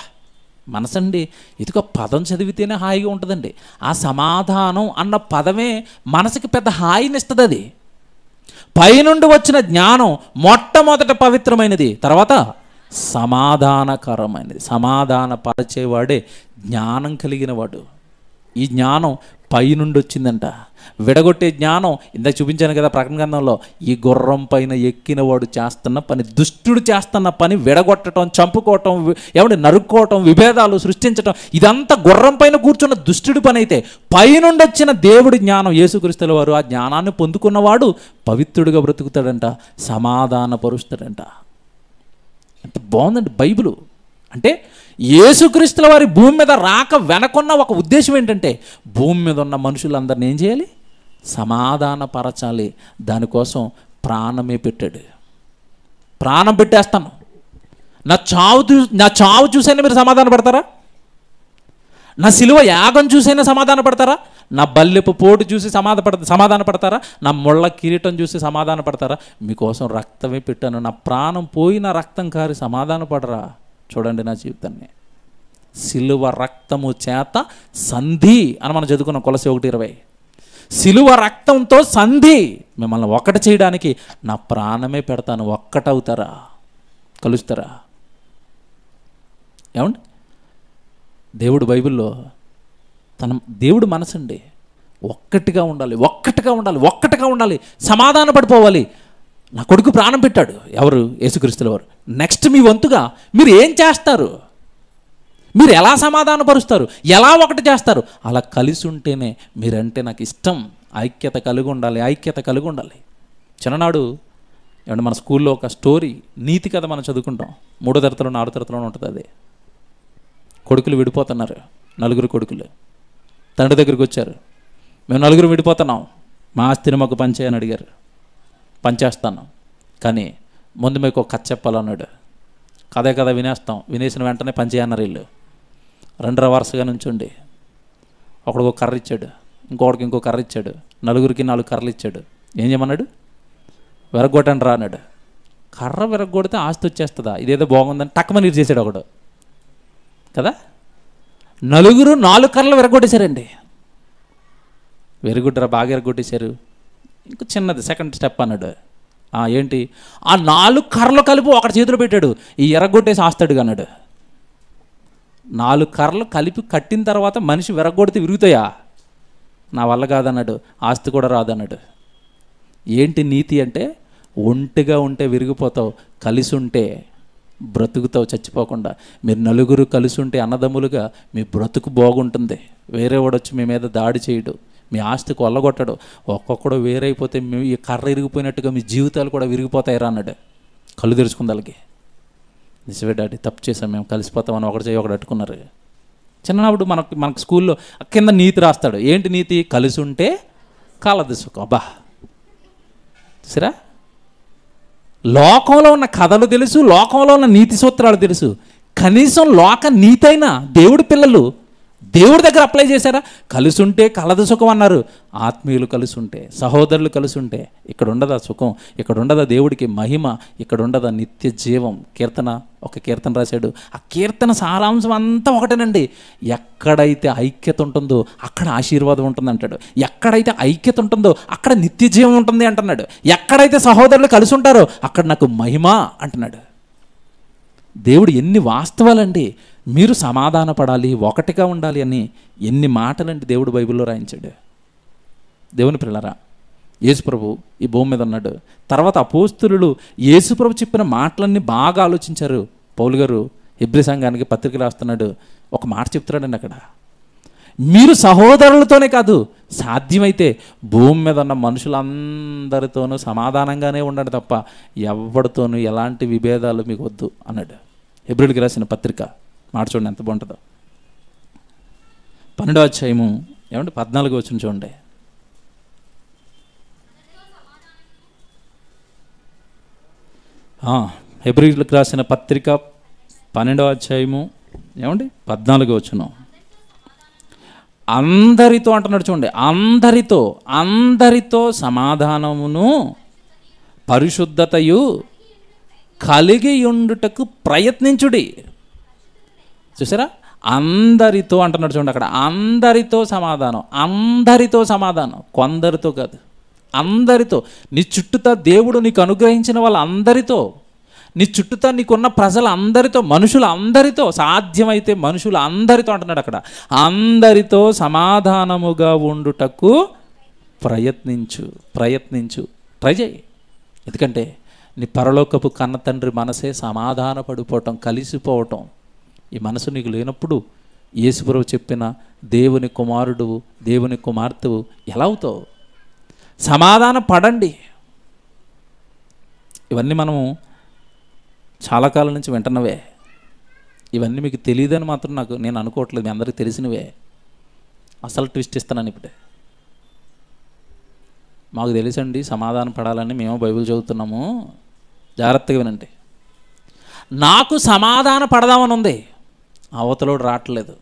మనసండి ఇదిగో పదం చదివితేనే హాయిగా ఉంటుందండి ఆ సమాధానం అన్న పదమే మనసుకి పెద్ద హాయినిస్తుంది అది పైనుండి వచ్చిన జ్ఞానం మొట్టమొదట పవిత్రమైనది తర్వాత సమాధానకరమైనది సమాధాన పరచేవాడే జ్ఞానం కలిగినవాడు ఈ జ్ఞానం పైనుండి వచ్చిందంట విడగొట్టే జ్ఞానం ఇందాక చూపించాను కదా ప్రకటన గ్రంథంలో ఈ గుర్రం పైన ఎక్కిన వాడు చేస్తున్న పని దుష్టుడు చేస్తున్న పని విడగొట్టడం చంపుకోవటం ఏమంటే నరుక్కోవటం విభేదాలు సృష్టించటం ఇదంతా గుర్రం పైన కూర్చున్న దుష్టుడి పని అయితే పైనుండి వచ్చిన దేవుడి జ్ఞానం యేసుక్రీస్తుల వారు ఆ జ్ఞానాన్ని పొందుకున్నవాడు పవిత్రుడిగా బ్రతుకుతాడంట సమాధాన పరుస్తాడంట ఎంత బాగుందండి బైబులు అంటే యేసుక్రీస్తుల వారి భూమి మీద రాక వెనకున్న ఒక ఉద్దేశం ఏంటంటే భూమి మీద ఉన్న మనుషులందరిని ఏం చేయాలి సమాధానపరచాలి దానికోసం ప్రాణమే పెట్టాడు ప్రాణం పెట్టేస్తాను నా చావు చూ నా చావు చూసైనా మీరు సమాధాన పడతారా నా సిలువ యాగం చూసైనా సమాధాన పడతారా నా బల్లెపు పోటు చూసి సమాధ పడ సమాధాన పడతారా నా ముళ్ళ కిరీటం చూసి సమాధాన పడతారా మీకోసం రక్తమే పెట్టాను నా ప్రాణం పోయిన రక్తం కారి సమాధాన పడరా చూడండి నా జీవితాన్ని సిలువ రక్తము చేత సంధి అని మనం చదువుకున్నాం కొలసి ఒకటి ఇరవై సిలువ రక్తంతో సంధి మిమ్మల్ని ఒక్కటి చేయడానికి నా ప్రాణమే పెడతాను ఒక్కటవుతారా కలుస్తారా ఏమండి దేవుడు బైబిల్లో తన దేవుడు మనసండి ఒక్కటిగా ఉండాలి ఒక్కటిగా ఉండాలి ఒక్కటిగా ఉండాలి సమాధాన పడిపోవాలి నా కొడుకు ప్రాణం పెట్టాడు ఎవరు యేసుక్రీస్తుల వారు నెక్స్ట్ మీ వంతుగా మీరు ఏం చేస్తారు మీరు ఎలా సమాధాన పరుస్తారు ఎలా ఒకటి చేస్తారు అలా కలిసి ఉంటేనే మీరంటే నాకు ఇష్టం ఐక్యత కలిగి ఉండాలి ఐక్యత కలిగి ఉండాలి చిన్ననాడు ఏమంటే మన స్కూల్లో ఒక స్టోరీ నీతి కథ మనం చదువుకుంటాం మూడో తరతలో నాలుగు తరతలో ఉంటుంది అది కొడుకులు విడిపోతున్నారు నలుగురు కొడుకులు తండ్రి దగ్గరికి వచ్చారు మేము నలుగురు విడిపోతున్నాం మా ఆస్తిని మాకు పంచేయని అడిగారు పనిచేస్తాను కానీ ముందు మీకు ఒక కథ చెప్పాలన్నాడు కథే కథ వినేస్తాం వినేసిన వెంటనే పనిచేయన్నారు వీళ్ళు రెండర వరుసగా నుంచుండి ఒకడికి ఒక కర్ర ఇచ్చాడు ఇంకొకడికి ఇంకో కర్ర ఇచ్చాడు నలుగురికి నాలుగు కర్రలు ఇచ్చాడు ఏం చేయమన్నాడు విరగొట్టండి రా అన్నాడు కర్ర విరగొడితే ఆస్తి వచ్చేస్తుందా ఇదేదో బాగుందని టక్కమని నీరు చేశాడు ఒకడు కదా నలుగురు నాలుగు కర్రలు విరగొట్టేశారండి విరగొట్టరా బాగా విరగొట్టేశారు ఇంకా చిన్నది సెకండ్ స్టెప్ అన్నాడు ఏంటి ఆ నాలుగు కర్రలు కలిపి ఒకటి చేతిలో పెట్టాడు ఈ ఎరగొట్టేసి ఆస్తాడు అన్నాడు నాలుగు కర్రలు కలిపి కట్టిన తర్వాత మనిషి విరగొడితే విరుగుతాయా నా వల్ల కాదన్నాడు ఆస్తి కూడా రాదన్నాడు ఏంటి నీతి అంటే ఒంటిగా ఉంటే విరిగిపోతావు కలిసి ఉంటే బ్రతుకుతావు చచ్చిపోకుండా మీరు నలుగురు కలిసి ఉంటే అన్నదమ్ములుగా మీ బ్రతుకు బాగుంటుంది వేరేవాడొచ్చి మీ మీద దాడి చేయడు మీ ఆస్తి కొల్లగొట్టడు ఒక్కొక్కడు వేరైపోతే మీ కర్ర ఇరిగిపోయినట్టుగా మీ జీవితాలు కూడా విరిగిపోతాయి అన్నాడు కళ్ళు తెరుచుకుంది వాళ్ళకి నిజమే డాడీ తప్పు చేసాం మేము కలిసిపోతామని ఒకటి చేయి ఒకటి అట్టుకున్నారు చిన్నప్పుడు మనకు మనకు స్కూల్లో కింద నీతి రాస్తాడు ఏంటి నీతి కలిసి ఉంటే కాలదు సుఖం అబ్బా సరే లోకంలో ఉన్న కథలు తెలుసు లోకంలో ఉన్న నీతి సూత్రాలు తెలుసు కనీసం లోక నీతైన దేవుడి పిల్లలు దేవుడి దగ్గర అప్లై చేశారా కలుసుంటే కలదు సుఖం అన్నారు ఆత్మీయులు కలుసుంటే సహోదరులు కలుసుంటే ఇక్కడ ఉండదా సుఖం ఇక్కడ ఉండదా దేవుడికి మహిమ ఇక్కడ ఉండదా నిత్య జీవం కీర్తన ఒక కీర్తన రాశాడు ఆ కీర్తన సారాంశం అంతా ఒకటేనండి ఎక్కడైతే ఐక్యత ఉంటుందో అక్కడ ఆశీర్వాదం ఉంటుంది అంటాడు ఎక్కడైతే ఐక్యత ఉంటుందో అక్కడ నిత్య జీవం ఉంటుంది అంటున్నాడు ఎక్కడైతే సహోదరులు కలిసి ఉంటారో అక్కడ నాకు మహిమ అంటున్నాడు దేవుడు ఎన్ని వాస్తవాలండి మీరు సమాధాన పడాలి ఒకటిగా ఉండాలి అని ఎన్ని మాటలంటే దేవుడు బైబిల్లో రాయించాడు దేవుని పిల్లరా యేసుప్రభు ఈ భూమి మీద ఉన్నాడు తర్వాత అపోస్తులు యేసుప్రభు చెప్పిన మాటలన్నీ బాగా ఆలోచించారు పౌలు గారు హెబ్రి సంఘానికి పత్రిక రాస్తున్నాడు ఒక మాట చెప్తున్నాడండి అక్కడ మీరు సహోదరులతోనే కాదు సాధ్యమైతే భూమి మీద ఉన్న మనుషులందరితోనూ సమాధానంగానే ఉండడు తప్ప ఎవరితోనూ ఎలాంటి విభేదాలు మీకు వద్దు అన్నాడు ఎబ్రిల్కి రాసిన పత్రిక మాట చూడండి ఎంత బాగుంటుందో పన్నెండో అధ్యాయము ఏమంటే పద్నాలుగు వచ్చిన చూడండి హెబ్రిలకు రాసిన పత్రిక పన్నెండవ అధ్యాయము ఏమండి పద్నాలుగు వచ్చును అందరితో అంటున్నాడు చూడండి అందరితో అందరితో సమాధానమును పరిశుద్ధతయు కలిగి ఉండుటకు ప్రయత్నించుడి చూసారా అందరితో అంటున్నాడు చూడండి అక్కడ అందరితో సమాధానం అందరితో సమాధానం కొందరితో కాదు అందరితో నీ చుట్టూతా దేవుడు నీకు అనుగ్రహించిన వాళ్ళందరితో నీ చుట్టూతా నీకున్న అందరితో మనుషులు అందరితో సాధ్యమైతే మనుషులు అందరితో అంటున్నాడు అక్కడ అందరితో సమాధానముగా ఉండుటకు ప్రయత్నించు ప్రయత్నించు ట్రై చేయి ఎందుకంటే నీ పరలోకపు కన్న తండ్రి మనసే సమాధానపడిపోవటం కలిసిపోవటం ఈ మనసు నీకు లేనప్పుడు యేసుప్రభు చెప్పిన దేవుని కుమారుడు దేవుని కుమార్తెవు ఎలా అవుతావు సమాధాన పడండి ఇవన్నీ మనము చాలా కాలం నుంచి వింటున్నవే ఇవన్నీ మీకు తెలియదని మాత్రం నాకు నేను అనుకోవట్లేదు మీ అందరికీ తెలిసినవే అసలు ట్విస్ట్ ఇస్తున్నాను ఇప్పుడే మాకు తెలుసండి సమాధానం పడాలని మేము బైబిల్ చదువుతున్నాము జాగ్రత్తగా వినండి నాకు సమాధాన పడదామని ఉంది అవతలోడు రావట్లేదు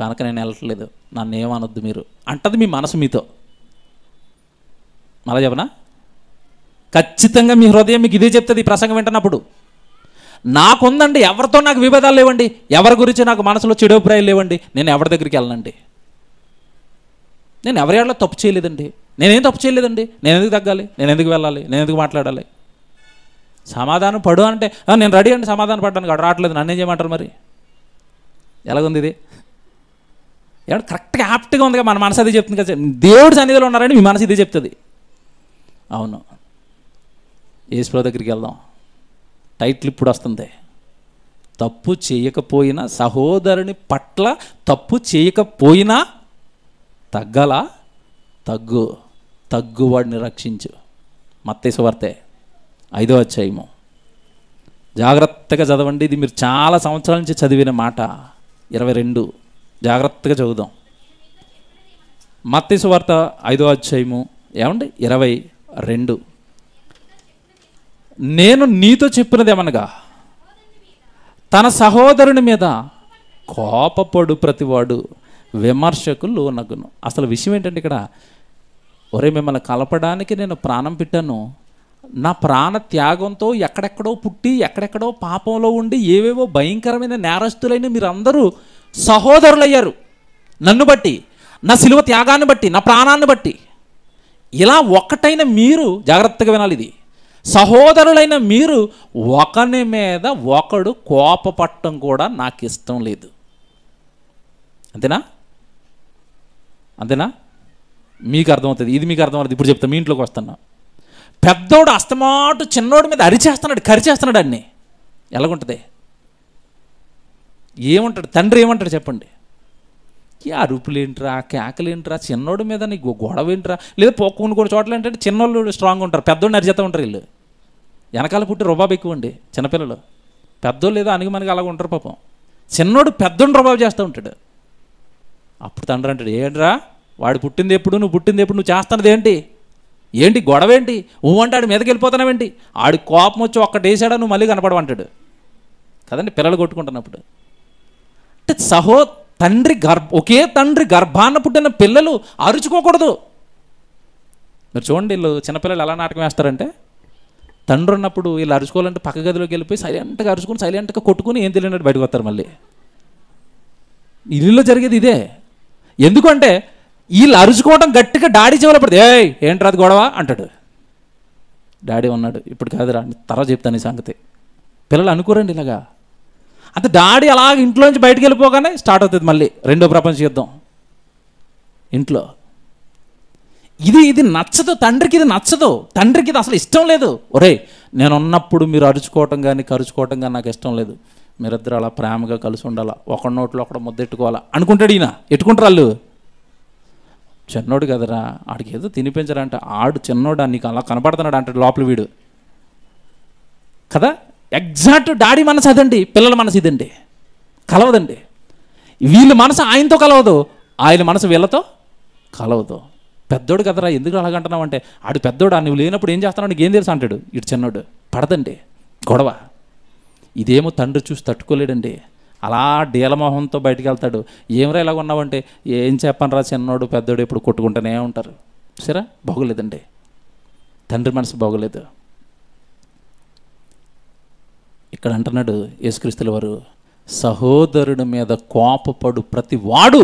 కనుక నేను వెళ్ళట్లేదు నన్ను ఏమనొద్దు మీరు అంటది మీ మనసు మీతో మళ్ళా చెప్పనా ఖచ్చితంగా మీ హృదయం మీకు ఇదే చెప్తుంది ఈ ప్రసంగం వింటున్నప్పుడు నాకుందండి ఎవరితో నాకు విభేదాలు లేవండి ఎవరి గురించి నాకు మనసులో చెడు అభిప్రాయాలు లేవండి నేను ఎవరి దగ్గరికి వెళ్ళనండి నేను ఎవరి ఏళ్ళలో తప్పు చేయలేదండి నేనేం తప్పు చేయలేదండి నేను ఎందుకు తగ్గాలి నేను ఎందుకు వెళ్ళాలి నేను ఎందుకు మాట్లాడాలి సమాధానం పడు అంటే నేను రెడీ అండి సమాధానం పడ్డాను అక్కడ రావట్లేదు నన్నేం చేయమంటారు మరి ఎలాగుంది ఇది ఏమంటే కరెక్ట్గా యాప్ట్గా కదా మన మనసు అదే చెప్తుంది కదా దేవుడి సన్నిధిలో ఉన్నారని మీ మనసు ఇదే చెప్తుంది అవును ఏసుప్రభు దగ్గరికి వెళ్దాం టైటిల్ ఇప్పుడు వస్తుంది తప్పు చేయకపోయినా సహోదరుని పట్ల తప్పు చేయకపోయినా తగ్గల తగ్గు తగ్గువాడిని రక్షించు మత్తేసు వార్తే ఐదో వచ్చాయేమో జాగ్రత్తగా చదవండి ఇది మీరు చాలా సంవత్సరాల నుంచి చదివిన మాట ఇరవై రెండు జాగ్రత్తగా చదువుదాం మత్తీసు వార్త ఐదో అధ్యాయము ఏమండి ఇరవై రెండు నేను నీతో చెప్పినదేమనగా తన సహోదరుని మీద కోపపడు ప్రతివాడు విమర్శకు లోనగును అసలు విషయం ఏంటంటే ఇక్కడ ఒరే మిమ్మల్ని కలపడానికి నేను ప్రాణం పెట్టాను నా ప్రాణ త్యాగంతో ఎక్కడెక్కడో పుట్టి ఎక్కడెక్కడో పాపంలో ఉండి ఏవేవో భయంకరమైన నేరస్తులైన మీరందరూ సహోదరులయ్యారు నన్ను బట్టి నా సిలువ త్యాగాన్ని బట్టి నా ప్రాణాన్ని బట్టి ఇలా ఒకటైన మీరు జాగ్రత్తగా వినాలి ఇది సహోదరులైన మీరు ఒకని మీద ఒకడు కోపపట్టం కూడా నాకు ఇష్టం లేదు అంతేనా అంతేనా మీకు అర్థమవుతుంది ఇది మీకు అర్థమవుతుంది ఇప్పుడు చెప్తాను మీ ఇంట్లోకి వస్తున్నా పెద్దోడు అస్తమాటు చిన్నోడి మీద అరిచేస్తున్నాడు కరిచేస్తున్నాడు అన్ని ఎలాగుంటుంది ఏమంటాడు తండ్రి ఏమంటాడు చెప్పండి ఈ అరుపులేంట్రా కేకలేంట్రా చిన్నోడి మీద నీకు గొడవ ఏంట్రా లేదా పోక్కుని కూడా చోట్ల ఏంటంటే చిన్నోళ్ళు స్ట్రాంగ్ ఉంటారు పెద్దోడిని అరిచేత ఉంటారు వీళ్ళు వెనకాల పుట్టి రుబాబు ఎక్కువ అండి చిన్నపిల్లలు పెద్దోళ్ళు ఏదో అనిగి మనకి అలాగ ఉంటారు పాపం చిన్నోడు పెద్దోడిని రుబాబు చేస్తూ ఉంటాడు అప్పుడు తండ్రి అంటాడు ఏంట్రా వాడు పుట్టింది ఎప్పుడు నువ్వు పుట్టింది ఎప్పుడు నువ్వు చేస్తున్నది ఏంటి ఏంటి గొడవ ఏంటి ఊ అంటాడు మీదకి వెళ్ళిపోతున్నావేంటి ఆడి కోపం వచ్చి ఒక్కటేసాడా నువ్వు మళ్ళీ కనపడమంటాడు కదండి పిల్లలు కొట్టుకుంటున్నప్పుడు అంటే సహో తండ్రి గర్భ ఒకే తండ్రి గర్భాన్ని పుట్టిన పిల్లలు అరుచుకోకూడదు మీరు చూడండి వీళ్ళు చిన్నపిల్లలు ఎలా నాటకం వేస్తారంటే తండ్రి ఉన్నప్పుడు వీళ్ళు అరుచుకోవాలంటే పక్క గదిలోకి వెళ్ళిపోయి సైలెంట్గా అరుచుకుని సైలెంట్గా కొట్టుకుని ఏం తెలియనట్టు బయటకు వస్తారు మళ్ళీ ఇల్లులో జరిగేది ఇదే ఎందుకంటే వీళ్ళు అరుచుకోవడం గట్టిగా డాడీ చెవులు పడితే ఏ ఏంట్రా అది గొడవ అంటాడు డాడీ ఉన్నాడు ఇప్పుడు కాదురా తర్వాత చెప్తాను ఈ సంగతి పిల్లలు అనుకోరండి ఇలాగా అంటే డాడీ అలా ఇంట్లోంచి బయటికి వెళ్ళిపోగానే స్టార్ట్ అవుతుంది మళ్ళీ రెండో ప్రపంచ యుద్ధం ఇంట్లో ఇది ఇది నచ్చదు తండ్రికి ఇది నచ్చదు తండ్రికి ఇది అసలు ఇష్టం లేదు ఒరే నేను ఉన్నప్పుడు మీరు అరుచుకోవటం కానీ కరుచుకోవటం కానీ నాకు ఇష్టం లేదు మీరిద్దరు అలా ప్రేమగా కలిసి ఉండాలా ఒక నోట్లో ఒకడు ముద్దెట్టుకోవాలా అనుకుంటాడు ఈయన ఎట్టుకుంటారు వాళ్ళు చిన్నోడు కదరా ఆడికి ఏదో తినిపించరంట ఆడు చిన్నోడు నీకు అలా కనపడుతున్నాడు అంటాడు లోపల వీడు కదా ఎగ్జాక్ట్ డాడీ మనసు అదండి పిల్లల మనసు ఇదండి కలవదండి వీళ్ళ మనసు ఆయనతో కలవదు ఆయన మనసు వీళ్ళతో కలవదు పెద్దోడు కదరా ఎందుకు అలాగంటున్నావు అంటే ఆడు పెద్దోడు నువ్వు లేనప్పుడు ఏం చేస్తున్నావు నీకు ఏం తెలుసు అంటాడు ఇటు చిన్నోడు పడదండి గొడవ ఇదేమో తండ్రి చూసి తట్టుకోలేడండి అలా డీలమోహంతో బయటికి వెళ్తాడు ఏమరా ఇలాగ ఉన్నావంటే ఏం రా చిన్నోడు పెద్దోడు ఇప్పుడు కొట్టుకుంటూనే ఉంటారు సరే బాగోలేదండి తండ్రి మనసు బాగోలేదు ఇక్కడ అంటున్నాడు యేసుక్రీస్తుల వారు సహోదరుడి మీద కోపపడు ప్రతి వాడు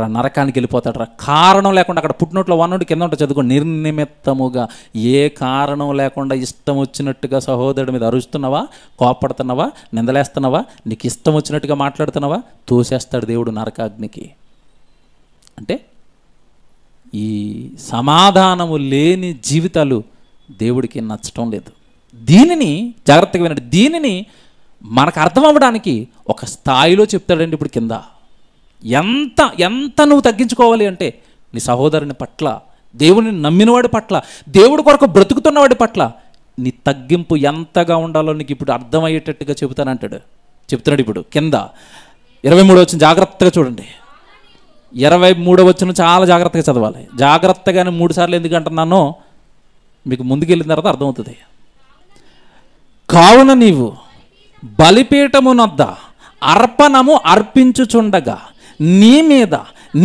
రా నరకానికి రా కారణం లేకుండా అక్కడ పుట్టినట్లు నుండి కింద ఉంటే చదువుకో నిర్నిమిత్తముగా ఏ కారణం లేకుండా ఇష్టం వచ్చినట్టుగా సహోదరుడి మీద అరుస్తున్నావా కోపడుతున్నావా నిందలేస్తున్నావా నీకు ఇష్టం వచ్చినట్టుగా మాట్లాడుతున్నావా తోసేస్తాడు దేవుడు నరకాగ్నికి అంటే ఈ సమాధానము లేని జీవితాలు దేవుడికి నచ్చటం లేదు దీనిని జాగ్రత్తగా వినండి దీనిని మనకు అర్థం అవ్వడానికి ఒక స్థాయిలో చెప్తాడండి ఇప్పుడు కింద ఎంత ఎంత నువ్వు తగ్గించుకోవాలి అంటే నీ సహోదరుని పట్ల దేవుని నమ్మినవాడి పట్ల దేవుడి కొరకు బ్రతుకుతున్నవాడి పట్ల నీ తగ్గింపు ఎంతగా ఉండాలో నీకు ఇప్పుడు అర్థమయ్యేటట్టుగా చెబుతానంటాడు చెప్తున్నాడు ఇప్పుడు కింద ఇరవై మూడు వచ్చిన జాగ్రత్తగా చూడండి ఇరవై మూడో వచ్చిన చాలా జాగ్రత్తగా చదవాలి జాగ్రత్తగానే మూడు సార్లు ఎందుకు అంటున్నానో మీకు ముందుకెళ్ళిన తర్వాత అర్థమవుతుంది కావున నీవు బలిపీఠమునొద్ద అర్పణము అర్పించుచుండగా నీ మీద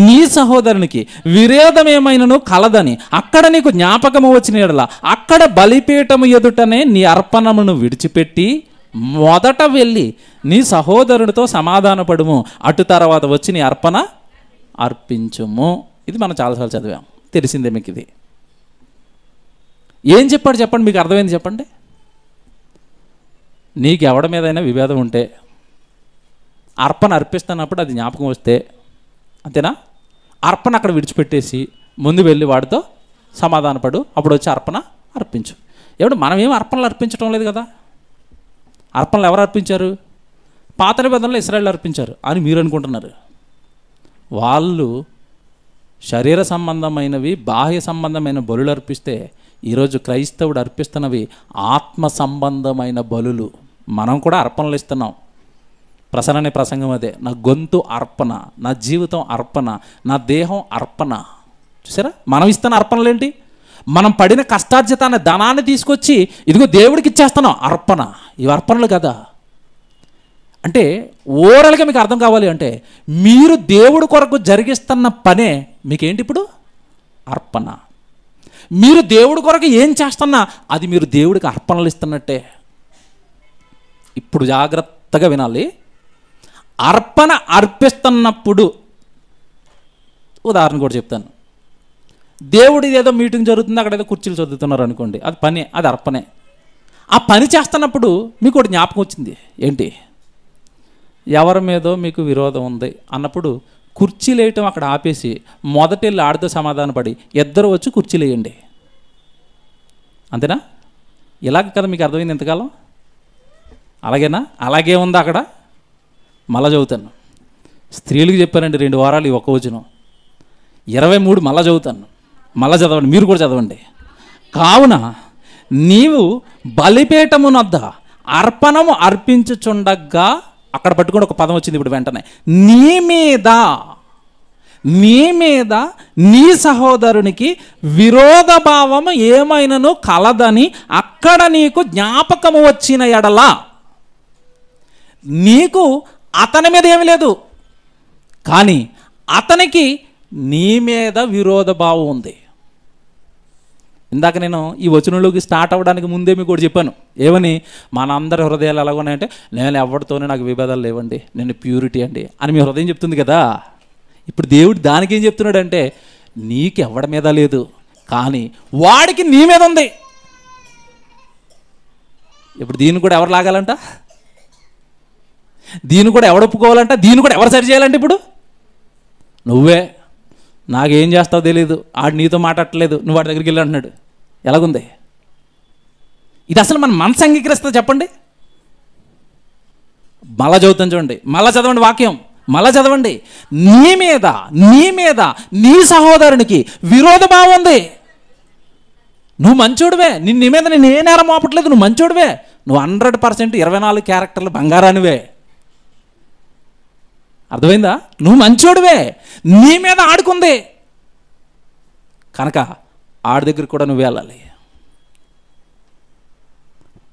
నీ సహోదరునికి విరేదమేమైనను కలదని అక్కడ నీకు జ్ఞాపకము వచ్చిన అక్కడ బలిపీఠము ఎదుటనే నీ అర్పణమును విడిచిపెట్టి మొదట వెళ్ళి నీ సహోదరునితో సమాధానపడుము అటు తర్వాత వచ్చి నీ అర్పణ అర్పించుము ఇది మనం చాలాసార్లు చదివాం తెలిసిందే మీకు ఇది ఏం చెప్పాడు చెప్పండి మీకు అర్థమైంది చెప్పండి నీకు ఎవడ మీదైనా విభేదం ఉంటే అర్పణ అర్పిస్తున్నప్పుడు అది జ్ఞాపకం వస్తే అంతేనా అర్పణ అక్కడ విడిచిపెట్టేసి ముందు వెళ్ళి వాడితో సమాధానపడు అప్పుడు వచ్చి అర్పణ అర్పించు ఎవడు మనం ఏం అర్పణలు అర్పించడం లేదు కదా అర్పణలు ఎవరు అర్పించారు పాత నిబంధనలు ఇస్రాయల్ అర్పించారు అని మీరు అనుకుంటున్నారు వాళ్ళు శరీర సంబంధమైనవి బాహ్య సంబంధమైన బలులు అర్పిస్తే ఈరోజు క్రైస్తవుడు అర్పిస్తున్నవి ఆత్మ సంబంధమైన బలులు మనం కూడా అర్పణలు ఇస్తున్నాం ప్రసన్న అనే ప్రసంగం అదే నా గొంతు అర్పణ నా జీవితం అర్పణ నా దేహం అర్పణ చూసారా మనం ఇస్తున్న అర్పణలేంటి మనం పడిన కష్టార్జత అనే ధనాన్ని తీసుకొచ్చి ఇదిగో దేవుడికి ఇచ్చేస్తున్నాం అర్పణ ఇవి అర్పణలు కదా అంటే ఓరల్గా మీకు అర్థం కావాలి అంటే మీరు దేవుడి కొరకు జరిగిస్తున్న పనే మీకేంటి ఇప్పుడు అర్పణ మీరు దేవుడి కొరకు ఏం చేస్తున్నా అది మీరు దేవుడికి అర్పణలు ఇస్తున్నట్టే ఇప్పుడు జాగ్రత్తగా వినాలి అర్పణ అర్పిస్తున్నప్పుడు ఉదాహరణ కూడా చెప్తాను దేవుడిది ఏదో మీటింగ్ జరుగుతుంది అక్కడ ఏదో కుర్చీలు చదువుతున్నారు అనుకోండి అది పని అది అర్పణే ఆ పని చేస్తున్నప్పుడు మీకు ఒకటి జ్ఞాపకం వచ్చింది ఏంటి ఎవరి మీదో మీకు విరోధం ఉంది అన్నప్పుడు కుర్చీలు వేయటం అక్కడ ఆపేసి మొదట వెళ్ళి ఆడితో సమాధానపడి ఇద్దరు వచ్చి కుర్చీలు వేయండి అంతేనా ఇలాగ కదా మీకు అర్థమైంది ఎంతకాలం అలాగేనా అలాగే ఉందా అక్కడ మళ్ళా చదువుతాను స్త్రీలకు చెప్పానండి రెండు వారాలు ఒక వచనం ఇరవై మూడు మళ్ళా చదువుతాను మళ్ళా చదవండి మీరు కూడా చదవండి కావున నీవు బలిపేటమునొద్ద అర్పణము అర్పించుచుండగా అక్కడ పట్టుకుని ఒక పదం వచ్చింది ఇప్పుడు వెంటనే నీ మీద నీ మీద నీ సహోదరునికి విరోధ భావము ఏమైనను కలదని అక్కడ నీకు జ్ఞాపకము వచ్చిన ఎడలా నీకు అతని మీద ఏమి లేదు కానీ అతనికి నీ మీద విరోధ భావం ఉంది ఇందాక నేను ఈ వచనంలోకి స్టార్ట్ అవ్వడానికి ముందే మీకు కూడా చెప్పాను ఏమని మనందరి హృదయాలు ఎలా ఉన్నాయంటే నేను ఎవరితోనే నాకు విభేదాలు లేవండి నేను ప్యూరిటీ అండి అని మీ హృదయం చెప్తుంది కదా ఇప్పుడు దేవుడు దానికి ఏం చెప్తున్నాడంటే నీకు ఎవడి మీద లేదు కానీ వాడికి నీ మీద ఉంది ఇప్పుడు దీన్ని కూడా ఎవరు లాగాలంట దీన్ని కూడా ఎవడు దీన్ని కూడా ఎవరు సరి చేయాలంటే ఇప్పుడు నువ్వే నాకేం చేస్తావు తెలియదు ఆడు నీతో మాట్లాడలేదు నువ్వు వాడి దగ్గరికి వెళ్ళి అంటున్నాడు ఎలాగుంది ఇది అసలు మన మనసు అంగీకరిస్తా చెప్పండి మళ్ళా చదువుతాను చూడండి మళ్ళా చదవండి వాక్యం మళ్ళా చదవండి నీ మీద నీ మీద నీ సహోదరునికి విరోధ భావం ఉంది నువ్వు మంచోడువే నిన్న నీ మీద నేను ఏ నేరం మోపట్లేదు నువ్వు మంచోడువే నువ్వు హండ్రెడ్ పర్సెంట్ ఇరవై నాలుగు క్యారెక్టర్లు బంగారానివే అర్థమైందా నువ్వు మంచోడివే నీ మీద ఆడుకుంది కనుక ఆడి దగ్గర కూడా నువ్వు వెళ్ళాలి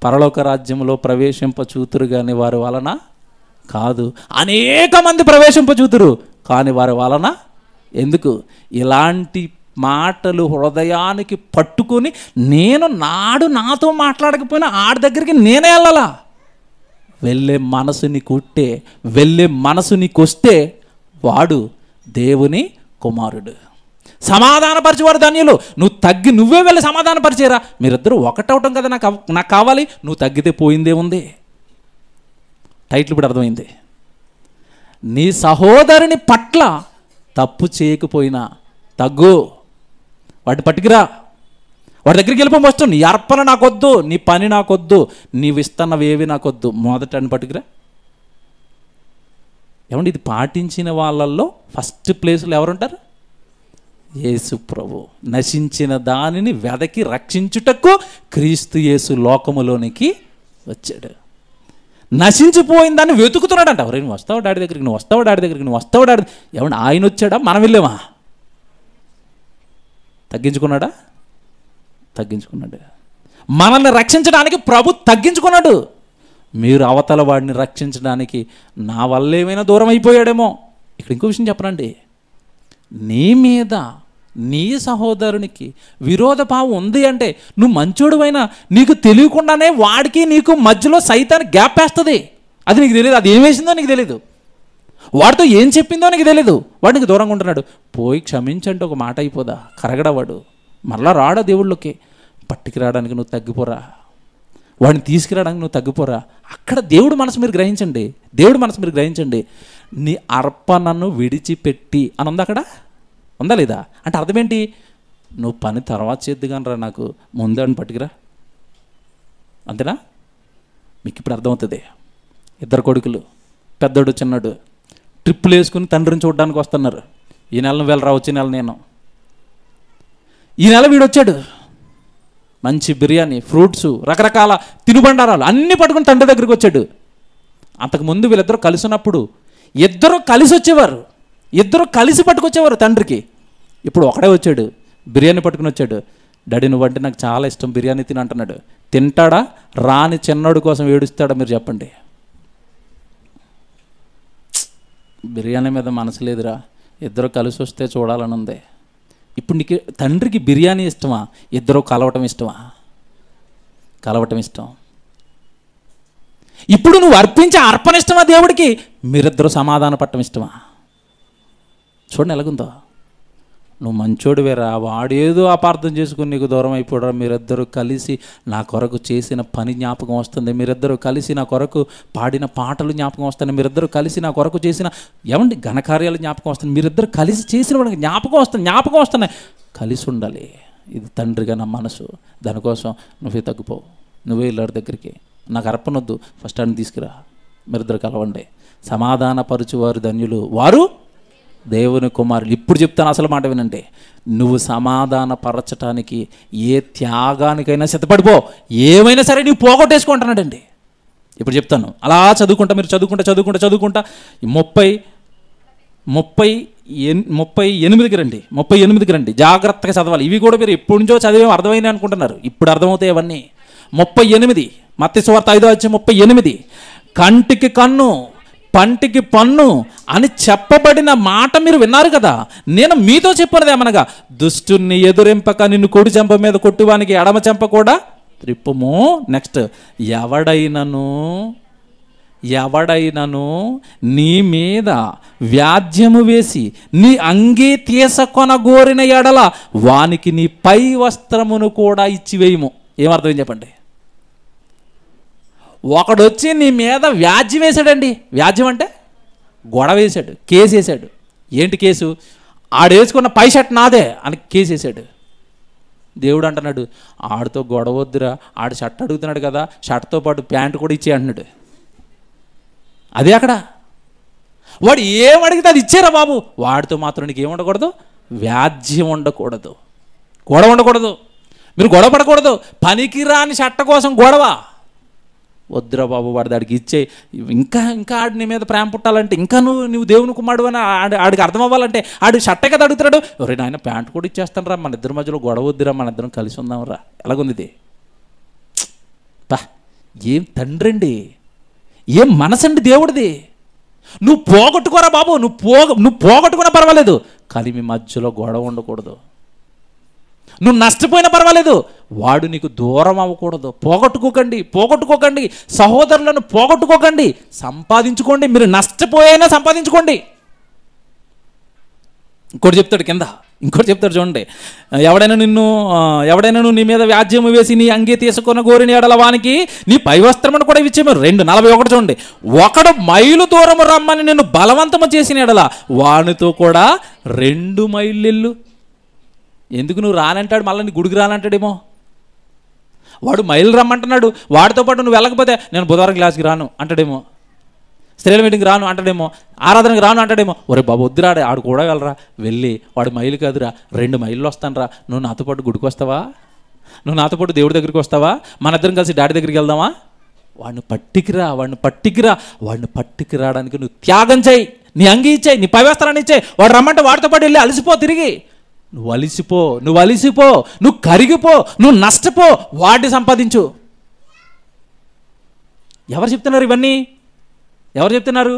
పరలోక రాజ్యంలో ప్రవేశింప చూతురు కానీ వారి వలన కాదు అనేక మంది ప్రవేశింప చూతురు కానీ వారి వలన ఎందుకు ఇలాంటి మాటలు హృదయానికి పట్టుకొని నేను నాడు నాతో మాట్లాడకపోయినా ఆడి దగ్గరికి నేనే వెళ్ళాలా వెళ్ళే మనసుని కుట్టే వెళ్ళే మనసుని కొస్తే వాడు దేవుని కుమారుడు సమాధానపరిచేవాడు ధన్యులు నువ్వు తగ్గి నువ్వే వెళ్ళి సమాధానపరిచేరా మీరిద్దరూ ఒకటవటం కదా నాకు నాకు కావాలి నువ్వు తగ్గితే పోయిందే ఉంది టైటిల్ ఇప్పుడు అర్థమైంది నీ సహోదరుని పట్ల తప్పు చేయకపోయినా తగ్గు వాటి పట్టుకురా వాడి దగ్గరికి వెళ్ళిపో మస్తు నీ అర్పణ నాకొద్దు నీ పని నాకొద్దు నీవు నాకు నాకొద్దు మొదట అని పట్టుకురా ఏమండి ఇది పాటించిన వాళ్ళల్లో ఫస్ట్ ప్లేస్లో ఎవరుంటారు యేసు ప్రభు నశించిన దానిని వెదకి రక్షించుటకు క్రీస్తు యేసు లోకములోనికి వచ్చాడు నశించిపోయిన దాన్ని వెతుకుతున్నాడంట ఎవరైనా వస్తావు డాడీ దగ్గరికి నువ్వు వస్తావు డాడీ దగ్గరికి నువ్వు వస్తావు డాడీ ఏమన్నా ఆయన వచ్చాడా మనం వెళ్ళామా తగ్గించుకున్నాడా తగ్గించుకున్నాడు మనల్ని రక్షించడానికి ప్రభు తగ్గించుకున్నాడు మీరు అవతల వాడిని రక్షించడానికి నా వల్ల ఏమైనా దూరం అయిపోయాడేమో ఇక్కడ ఇంకో విషయం చెప్పనండి నీ మీద నీ సహోదరునికి విరోధ భావం ఉంది అంటే నువ్వు మంచోడువైనా నీకు తెలియకుండానే వాడికి నీకు మధ్యలో సైతాన్ని గ్యాప్ వేస్తుంది అది నీకు తెలియదు అది ఏం వేసిందో నీకు తెలియదు వాడితో ఏం చెప్పిందో నీకు తెలియదు వాడికి దూరంగా ఉంటున్నాడు పోయి క్షమించంటే ఒక మాట అయిపోదా కరగడవాడు మరలా రాడా దేవుళ్ళకి పట్టుకురావడానికి నువ్వు తగ్గిపోరా వాడిని తీసుకురావడానికి నువ్వు తగ్గిపోరా అక్కడ దేవుడు మనసు మీరు గ్రహించండి దేవుడు మనసు మీరు గ్రహించండి నీ అర్పణను విడిచిపెట్టి అని ఉంది అక్కడ ఉందా లేదా అంటే అర్థమేంటి నువ్వు పని తర్వాత చేద్దు కానరా నాకు ముందని పట్టుకురా అంతేనా మీకు ఇప్పుడు అర్థమవుతుంది ఇద్దరు కొడుకులు పెద్దోడు చిన్నాడు ట్రిప్పులు వేసుకుని తండ్రిని చూడడానికి వస్తున్నారు ఈ నెల నువ్వు వెళ్ళరా వచ్చే నెల నేను ఈ నెల వీడు వచ్చాడు మంచి బిర్యానీ ఫ్రూట్స్ రకరకాల తినుబండారాలు అన్నీ పట్టుకుని తండ్రి దగ్గరికి వచ్చాడు అంతకుముందు వీళ్ళిద్దరూ ఉన్నప్పుడు ఇద్దరు కలిసి వచ్చేవారు ఇద్దరు కలిసి పట్టుకొచ్చేవారు తండ్రికి ఇప్పుడు ఒకడే వచ్చాడు బిర్యానీ పట్టుకుని వచ్చాడు డాడీ నువ్వంటే నాకు చాలా ఇష్టం బిర్యానీ తిని అంటున్నాడు తింటాడా రాని చిన్నోడు కోసం ఏడుస్తాడా మీరు చెప్పండి బిర్యానీ మీద మనసు లేదురా ఇద్దరు కలిసి వస్తే చూడాలని ఉంది ఇప్పుడు నీకు తండ్రికి బిర్యానీ ఇష్టమా ఇద్దరు కలవటం ఇష్టమా కలవటం ఇష్టం ఇప్పుడు నువ్వు అర్పించే అర్పణ ఇష్టమా దేవుడికి మీరిద్దరూ సమాధాన పట్టడం ఇష్టమా చూడండి ఎలాగుందో నువ్వు వేరా వాడేదో అపార్థం చేసుకుని నీకు దూరం అయిపోడరా మీరిద్దరూ కలిసి నా కొరకు చేసిన పని జ్ఞాపకం వస్తుంది మీరిద్దరూ కలిసి నా కొరకు పాడిన పాటలు జ్ఞాపకం వస్తుంది మీరిద్దరూ కలిసి నా కొరకు చేసిన ఏమండి ఘనకార్యాలు జ్ఞాపకం వస్తుంది మీరిద్దరు కలిసి చేసిన వాడికి జ్ఞాపకం వస్తుంది జ్ఞాపకం వస్తున్నాయి కలిసి ఉండాలి ఇది తండ్రిగా నా మనసు దానికోసం నువ్వే తగ్గిపోవు నువ్వే ఇల్లాడి దగ్గరికి నాకు అర్పనొద్దు ఫస్ట్ అని తీసుకురా మీరిద్దరు కలవండి వారు ధన్యులు వారు దేవుని కుమారులు ఇప్పుడు చెప్తాను అసలు మాట వినంటే నువ్వు సమాధానపరచటానికి ఏ త్యాగానికైనా సిద్ధపడిపో ఏమైనా సరే నువ్వు పోగొట్టేసుకుంటున్నాడండి ఇప్పుడు చెప్తాను అలా చదువుకుంటా మీరు చదువుకుంటా చదువుకుంటా చదువుకుంటా ముప్పై ముప్పై ఎన్ ముప్పై ఎనిమిదికి రండి ముప్పై ఎనిమిదికి రండి జాగ్రత్తగా చదవాలి ఇవి కూడా మీరు ఎప్పటి నుంచో చదివే అర్థమైనా అనుకుంటున్నారు ఇప్పుడు అర్థమవుతాయి అవన్నీ ముప్పై ఎనిమిది మత్స్యవార్త ఐదో వచ్చి ముప్పై ఎనిమిది కంటికి కన్ను పంటికి పన్ను అని చెప్పబడిన మాట మీరు విన్నారు కదా నేను మీతో చెప్పినది ఏమనగా దుష్టుని ఎదురింపక నిన్ను కొడి చెంప మీద కొట్టువానికి ఎడమ చెంప కూడా త్రిప్పుము నెక్స్ట్ ఎవడైనను ఎవడైనను నీ మీద వ్యాధ్యము వేసి నీ అంగీ తీసకొనగోరిన ఎడల వానికి నీ పై వస్త్రమును కూడా ఇచ్చివేయము ఏమర్థం చెప్పండి ఒకడొచ్చి నీ మీద వ్యాజ్యం వేశాడండి వ్యాజ్యం అంటే గొడవ వేశాడు కేసు వేశాడు ఏంటి కేసు ఆడేసుకున్న పై షర్ట్ నాదే అని కేసు వేశాడు దేవుడు అంటున్నాడు ఆడితో గొడవద్దురా ఆడు షర్ట్ అడుగుతున్నాడు కదా షర్ట్తో పాటు ప్యాంటు కూడా ఇచ్చే అంటున్నాడు అదే అక్కడ వాడు ఏమడిగితే అది ఇచ్చారా బాబు వాడితో మాత్రం నీకు ఏముండకూడదు వ్యాజ్యం ఉండకూడదు గొడవ ఉండకూడదు మీరు గొడవ పడకూడదు పనికిరాని షట్ట కోసం గొడవ వద్దురా బాబు వాడి దాడికి ఇచ్చే ఇంకా ఇంకా ఆడి నీ మీద ప్రేమ పుట్టాలంటే ఇంకా నువ్వు నువ్వు దేవుని కుమారుడు అని ఆడి ఆడికి అర్థం అవ్వాలంటే ఆడు షర్ట్ కదా అడుగుతాడు ఎవరైనా ఆయన ప్యాంట్ కూడా ఇచ్చేస్తాను రా మన ఇద్దరి మధ్యలో గొడవ వద్దురా మన ఇద్దరం కలిసి ఉందాం రా ఎలాగుంది ఏం తండ్రి అండి ఏం మనసు అండి దేవుడిది నువ్వు పోగొట్టుకోరా బాబు నువ్వు పోగ నువ్వు పోగొట్టుకున్నా పర్వాలేదు కానీ మీ మధ్యలో గొడవ ఉండకూడదు నువ్వు నష్టపోయినా పర్వాలేదు వాడు నీకు దూరం అవ్వకూడదు పోగొట్టుకోకండి పోగొట్టుకోకండి సహోదరులను పోగొట్టుకోకండి సంపాదించుకోండి మీరు నష్టపోయినా సంపాదించుకోండి ఇంకోటి చెప్తాడు కింద ఇంకోటి చెప్తాడు చూడండి ఎవడైనా నిన్ను ఎవడైనా నువ్వు నీ మీద వ్యాజ్యము వేసి నీ అంగీ తీసుకున్న గోరిని ఎడల వానికి నీ పై వస్త్రమును కూడా ఇచ్చేము రెండు నలభై ఒకటి చూడండి ఒకడు మైలు దూరము రమ్మని నిన్ను బలవంతము చేసిన ఎడల వానితో కూడా రెండు మైళ్ళు ఎందుకు నువ్వు రానంటాడు మళ్ళీ నీ గుడికి రానంటాడేమో వాడు మైలు రమ్మంటున్నాడు వాడితో పాటు నువ్వు వెళ్ళకపోతే నేను బుధవారం క్లాస్కి రాను అంటాడేమో స్త్రీల మీటింగ్కి రాను అంటాడేమో ఆరాధనకి రాను అంటాడేమో ఒరే బాబు వద్దురాడే ఆడు కూడా వెళ్ళరా వెళ్ళి వాడు మైలు కాదురా రెండు మైళ్ళు వస్తానరా నువ్వు నాతో పాటు గుడికి వస్తావా నువ్వు నాతో పాటు దేవుడి దగ్గరికి వస్తావా మన ఇద్దరం కలిసి డాడీ దగ్గరికి వెళ్దామా వాడిని పట్టికిరా వాడిని పట్టికిరా వాడిని పట్టికి రావడానికి నువ్వు త్యాగం చేయి నీ అంగీ ఇచ్చేయి నీ పైవేస్తానని ఇచ్చేయి వాడు రమ్మంటే వాడితో పాటు వెళ్ళి అలసిపో తిరిగి నువ్వు అలిసిపో నువ్వు అలిసిపో నువ్వు కరిగిపో నువ్వు నష్టపో వాటిని సంపాదించు ఎవరు చెప్తున్నారు ఇవన్నీ ఎవరు చెప్తున్నారు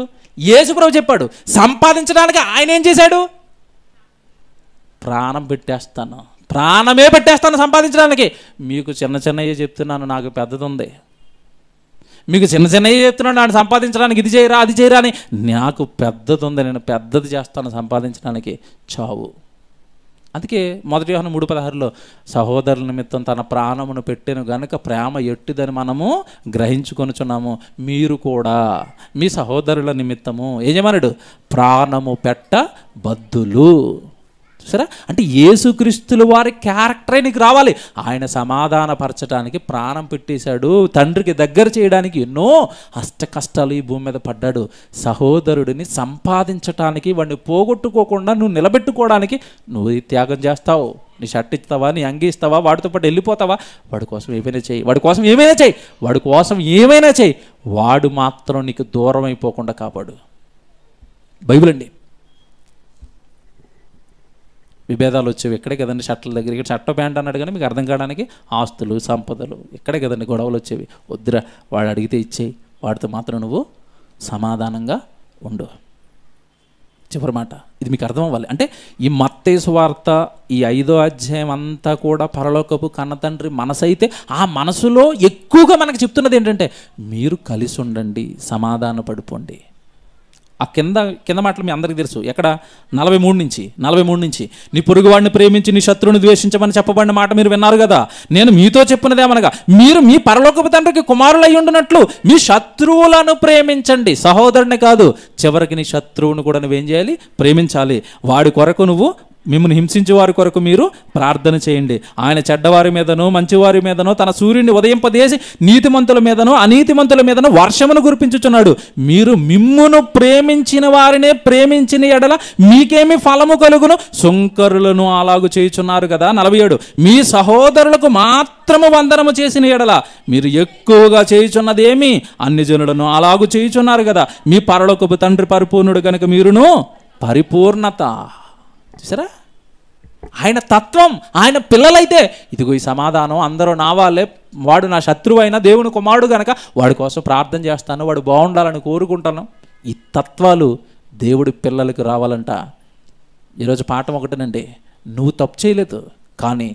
యేసుప్రభు చెప్పాడు సంపాదించడానికి ఆయన ఏం చేశాడు ప్రాణం పెట్టేస్తాను ప్రాణమే పెట్టేస్తాను సంపాదించడానికి మీకు చిన్న చిన్నయ్యే చెప్తున్నాను నాకు పెద్దది ఉంది మీకు చిన్న చిన్నయ్యే చెప్తున్నాను నేను సంపాదించడానికి ఇది చేయరా అది చేయరా అని నాకు పెద్దది ఉంది నేను పెద్దది చేస్తాను సంపాదించడానికి చావు అందుకే మొదటి వ్యవహారం మూడు పదహారులో సహోదరుల నిమిత్తం తన ప్రాణమును పెట్టిన గనుక ప్రేమ ఎట్టిదని మనము గ్రహించుకొనుచున్నాము మీరు కూడా మీ సహోదరుల నిమిత్తము ఏజమానుడు ప్రాణము పెట్ట బద్దులు సరే అంటే యేసుక్రీస్తుల వారి క్యారెక్టరే నీకు రావాలి ఆయన సమాధానపరచడానికి ప్రాణం పెట్టేశాడు తండ్రికి దగ్గర చేయడానికి ఎన్నో అష్ట కష్టాలు ఈ భూమి మీద పడ్డాడు సహోదరుడిని సంపాదించటానికి వాడిని పోగొట్టుకోకుండా నువ్వు నిలబెట్టుకోవడానికి నువ్వు త్యాగం చేస్తావు నీ షర్ట్ ఇస్తావా నీ అంగి ఇస్తావా వాడితో పాటు వెళ్ళిపోతావా వాడి కోసం ఏమైనా చేయి వాడి కోసం ఏమైనా చేయి వాడి కోసం ఏమైనా చేయి వాడు మాత్రం నీకు దూరం అయిపోకుండా కాపాడు బైబిల్ అండి విభేదాలు వచ్చేవి ఇక్కడే కదండి షర్ట్ల దగ్గర ఇక్కడ షర్ట్ ప్యాంట్ అన్నాడు కానీ మీకు అర్థం కావడానికి ఆస్తులు సంపదలు ఇక్కడే కదండి గొడవలు వచ్చేవి వద్దురా వాడు అడిగితే ఇచ్చేయి వాడితో మాత్రం నువ్వు సమాధానంగా ఉండు చివరి మాట ఇది మీకు అర్థం అవ్వాలి అంటే ఈ మత్తేసు వార్త ఈ ఐదో అధ్యాయం అంతా కూడా పరలోకపు కన్నతండ్రి మనసు అయితే ఆ మనసులో ఎక్కువగా మనకు చెప్తున్నది ఏంటంటే మీరు కలిసి ఉండండి సమాధాన పడిపోండి ఆ కింద కింద మాటలు మీ అందరికీ తెలుసు ఎక్కడ నలభై మూడు నుంచి నలభై మూడు నుంచి నీ పొరుగువాడిని ప్రేమించి నీ శత్రువుని ద్వేషించమని చెప్పబడిన మాట మీరు విన్నారు కదా నేను మీతో చెప్పినదేమనగా మీరు మీ పరలోకపు తండ్రికి అయి ఉండినట్లు మీ శత్రువులను ప్రేమించండి సహోదరుని కాదు చివరికి నీ శత్రువుని కూడా నువ్వేం చేయాలి ప్రేమించాలి వాడి కొరకు నువ్వు మిమ్మల్ని హింసించే వారి కొరకు మీరు ప్రార్థన చేయండి ఆయన చెడ్డవారి మీదను మంచివారి మీదనో తన సూర్యుడిని ఉదయింపదేసి నీతిమంతుల మీదనో అనీతిమంతుల మీదను వర్షమును కురిపించుచున్నాడు మీరు మిమ్మును ప్రేమించిన వారినే ప్రేమించిన ఎడల మీకేమి ఫలము కలుగును శంకరులను అలాగు చేయుచున్నారు కదా నలభై ఏడు మీ సహోదరులకు మాత్రము వందనము చేసిన ఎడల మీరు ఎక్కువగా చేయుచున్నదేమి అన్ని జనులను అలాగు చేయుచున్నారు కదా మీ పరలోకపు తండ్రి పరిపూర్ణుడు కనుక మీరును పరిపూర్ణత చూసారా ఆయన తత్వం ఆయన పిల్లలైతే ఇదిగో ఈ సమాధానం అందరూ నా వాళ్ళే వాడు నా శత్రువు అయినా దేవుని కుమారుడు గనక వాడి కోసం ప్రార్థన చేస్తాను వాడు బాగుండాలని కోరుకుంటాను ఈ తత్వాలు దేవుడి పిల్లలకు రావాలంట ఈరోజు పాఠం ఒకటేనండి నువ్వు తప్పు చేయలేదు కానీ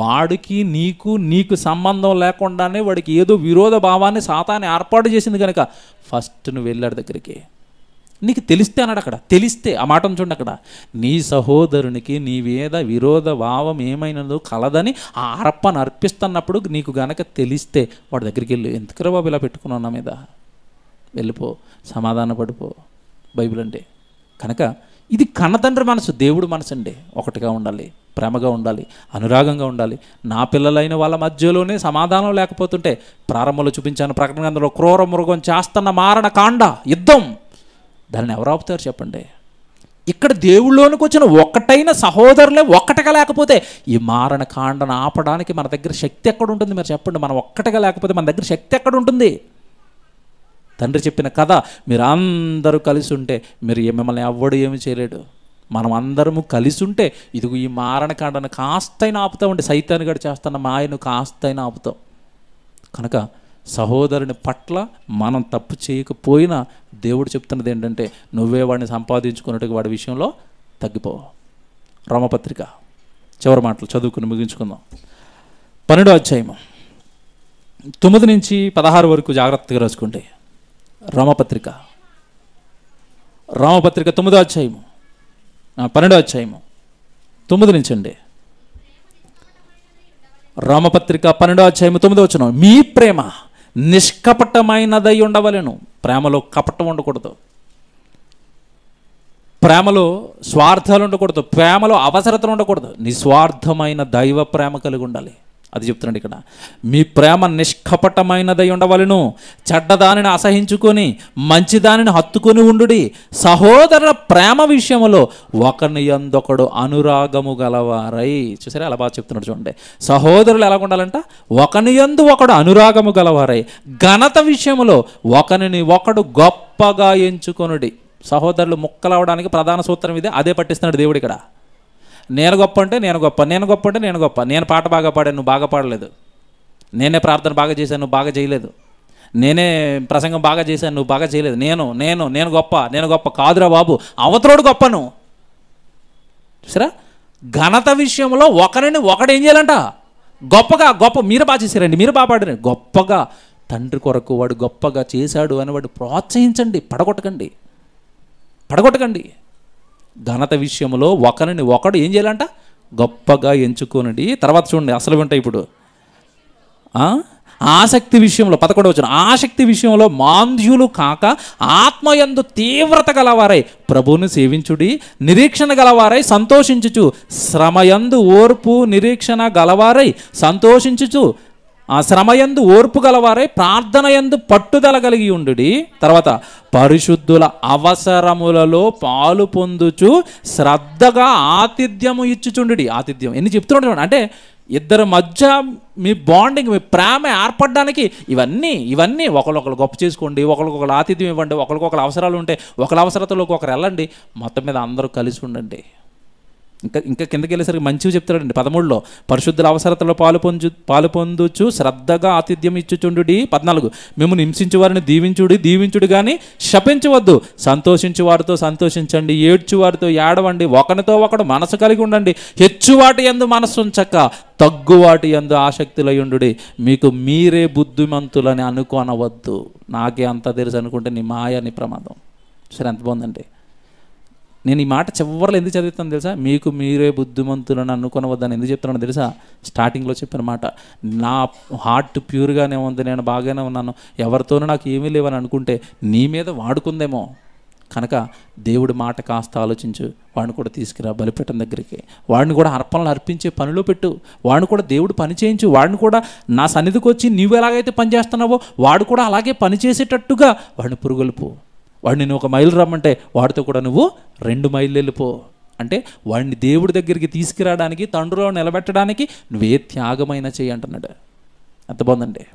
వాడికి నీకు నీకు సంబంధం లేకుండానే వాడికి ఏదో విరోధ భావాన్ని సాతాన్ని ఏర్పాటు చేసింది కనుక ఫస్ట్ నువ్వు వెళ్ళాడు దగ్గరికి నీకు తెలిస్తే అన్నాడు అక్కడ తెలిస్తే ఆ మాటను చూడండి అక్కడ నీ సహోదరునికి నీ వేద విరోధ భావం ఏమైనదో కలదని ఆ అర్పణ అర్పిస్తున్నప్పుడు నీకు గనక తెలిస్తే వాడి దగ్గరికి వెళ్ళి ఎందుకురా బాబు ఇలా పెట్టుకున్నావు నా మీద వెళ్ళిపో సమాధాన పడిపో బైబిల్ అంటే కనుక ఇది కన్నతండ్రి మనసు దేవుడు మనసు అండి ఒకటిగా ఉండాలి ప్రేమగా ఉండాలి అనురాగంగా ఉండాలి నా పిల్లలైన వాళ్ళ మధ్యలోనే సమాధానం లేకపోతుంటే ప్రారంభంలో చూపించాను ప్రకటన క్రూర మృగం చేస్తున్న మారణ కాండ యుద్ధం దాన్ని ఎవరు ఆపుతారు చెప్పండి ఇక్కడ దేవుళ్ళలోనికి వచ్చిన ఒకటైన సహోదరులే ఒక్కటగా లేకపోతే ఈ మారణ కాండను ఆపడానికి మన దగ్గర శక్తి ఎక్కడ ఉంటుంది మీరు చెప్పండి మనం ఒక్కటగా లేకపోతే మన దగ్గర శక్తి ఎక్కడ ఉంటుంది తండ్రి చెప్పిన కథ మీరు అందరూ కలిసి ఉంటే మీరు మిమ్మల్ని ఎవ్వడు ఏమి చేయలేడు మనం అందరము కలిసి ఉంటే ఇది ఈ మారణకాండను కాస్తైనా ఆపుతామండి సైతాన్ని గడు చేస్తున్న మాయను కాస్తైనా ఆపుతాం కనుక సహోదరుని పట్ల మనం తప్పు చేయకపోయినా దేవుడు చెప్తున్నది ఏంటంటే నువ్వే వాడిని సంపాదించుకున్నట్టుగా వాడి విషయంలో తగ్గిపోవు రోమపత్రిక చివరి మాటలు చదువుకుని ముగించుకుందాం పన్నెండో అధ్యాయము తొమ్మిది నుంచి పదహారు వరకు జాగ్రత్తగా రాసుకుంటే రామపత్రిక రామపత్రిక తొమ్మిదో అధ్యాయము పన్నెండో అధ్యాయము తొమ్మిది నుంచి అండి రామపత్రిక పన్నెండో అధ్యాయము తొమ్మిదో వచ్చిన మీ ప్రేమ నిష్కపటమైనదై ఉండవలను ప్రేమలో కపటం ఉండకూడదు ప్రేమలో స్వార్థాలు ఉండకూడదు ప్రేమలో అవసరతలు ఉండకూడదు నిస్వార్థమైన దైవ ప్రేమ కలిగి ఉండాలి అది చెప్తున్నాడు ఇక్కడ మీ ప్రేమ నిష్కపటమైనదై ఉండవలను చెడ్డదానిని అసహించుకొని మంచిదానిని హత్తుకొని ఉండు సహోదర ప్రేమ విషయంలో ఒకరిని ఎందొకడు అనురాగము గలవారై చూసారా అలా బాగా చెప్తున్నాడు చూడండి సహోదరులు ఎలా ఉండాలంట ఒకని ఎందు ఒకడు అనురాగము గలవారై ఘనత విషయంలో ఒకరిని ఒకడు గొప్పగా ఎంచుకొనుడి సహోదరులు ముక్కలవడానికి ప్రధాన సూత్రం ఇదే అదే పట్టిస్తున్నాడు దేవుడు ఇక్కడ నేను గొప్ప అంటే నేను గొప్ప నేను గొప్ప అంటే నేను గొప్ప నేను పాట బాగా పాడాను నువ్వు బాగా పాడలేదు నేనే ప్రార్థన బాగా చేశాను నువ్వు బాగా చేయలేదు నేనే ప్రసంగం బాగా చేశాను నువ్వు బాగా చేయలేదు నేను నేను నేను గొప్ప నేను గొప్ప కాదురా బాబు అవతలోడు గొప్పను చూసారా ఘనత విషయంలో ఒకరిని ఒకడేం చేయాలంట గొప్పగా గొప్ప మీరు బాగా చేశారండి మీరు బాగా పాడారండి గొప్పగా తండ్రి కొరకు వాడు గొప్పగా చేశాడు అని వాడు ప్రోత్సహించండి పడగొట్టకండి పడగొట్టకండి ఘనత విషయంలో ఒకరిని ఒకడు ఏం చేయాలంట గొప్పగా ఎంచుకోనండి తర్వాత చూడండి అసలు వింటాయి ఇప్పుడు ఆసక్తి విషయంలో పదకొండు వచ్చిన ఆసక్తి విషయంలో మాంద్యులు కాక ఆత్మయందు తీవ్రత గలవారై ప్రభువుని సేవించుడి నిరీక్షణ గలవారై సంతోషించుచు శ్రమయందు ఓర్పు నిరీక్షణ గలవారై సంతోషించుచు ఆ శ్రమయందు ఓర్పు గలవారే ఎందు పట్టుదల కలిగి ఉండు తర్వాత పరిశుద్ధుల అవసరములలో పాలు పొందుచు శ్రద్ధగా ఆతిథ్యము ఇచ్చుచుండు ఆతిథ్యం ఎన్ని చెప్తున్నాడు అంటే ఇద్దరి మధ్య మీ బాండింగ్ మీ ప్రేమ ఏర్పడడానికి ఇవన్నీ ఇవన్నీ ఒకరికొకరు గొప్ప చేసుకోండి ఒకరికొకరు ఆతిథ్యం ఇవ్వండి ఒకరికొకరు అవసరాలు ఉంటే ఒకరి అవసరతలోకి ఒకరు వెళ్ళండి మొత్తం మీద అందరూ కలిసి ఉండండి ఇంకా ఇంకా కిందకి వెళ్ళేసరికి మంచివి చెప్తాడండి పదమూడులో పరిశుద్ధుల అవసరతలో పాలు పొందు పాలు పొందుచు శ్రద్ధగా ఆతిథ్యం ఇచ్చుచుండుడి పద్నాలుగు మేము హింసించు వారిని దీవించుడి దీవించుడు కానీ శపించవద్దు సంతోషించు వారితో సంతోషించండి ఏడ్చు వారితో ఏడవండి ఒకరితో ఒకడు మనసు కలిగి ఉండండి హెచ్చువాటి ఎందు మనసు ఉంచక తగ్గువాటి ఎందు ఆసక్తులయ్యుండు మీకు మీరే బుద్ధిమంతులని అనుకోనవద్దు నాకే అంత తెలుసు అనుకుంటే నీ నీ ప్రమాదం సరే ఎంత బాగుందండి నేను ఈ మాట చివరిలో ఎందుకు చదువుతాను తెలుసా మీకు మీరే బుద్ధిమంతులను అనుకునవద్దని ఎందుకు చెప్తున్నాను తెలుసా స్టార్టింగ్లో చెప్పిన మాట నా హార్ట్ ప్యూర్గానే ఉంది నేను బాగానే ఉన్నాను ఎవరితోనూ నాకు ఏమీ లేవని అనుకుంటే నీ మీద వాడుకుందేమో కనుక దేవుడి మాట కాస్త ఆలోచించు వాడిని కూడా తీసుకురా బలిపెట్టం దగ్గరికి వాడిని కూడా అర్పణలు అర్పించే పనిలో పెట్టు వాడిని కూడా దేవుడు పని చేయించు వాడిని కూడా నా సన్నిధికి వచ్చి నువ్వు ఎలాగైతే పనిచేస్తున్నావో వాడు కూడా అలాగే పనిచేసేటట్టుగా వాడిని పురుగొలుపు వాడు నేను ఒక మైలు రమ్మంటే వాడితో కూడా నువ్వు రెండు మైలు వెళ్ళిపో అంటే వాడిని దేవుడి దగ్గరికి తీసుకురావడానికి తండ్రిలో నిలబెట్టడానికి నువ్వే త్యాగమైనా చేయి అంటున్నాడు అంత బాగుందండి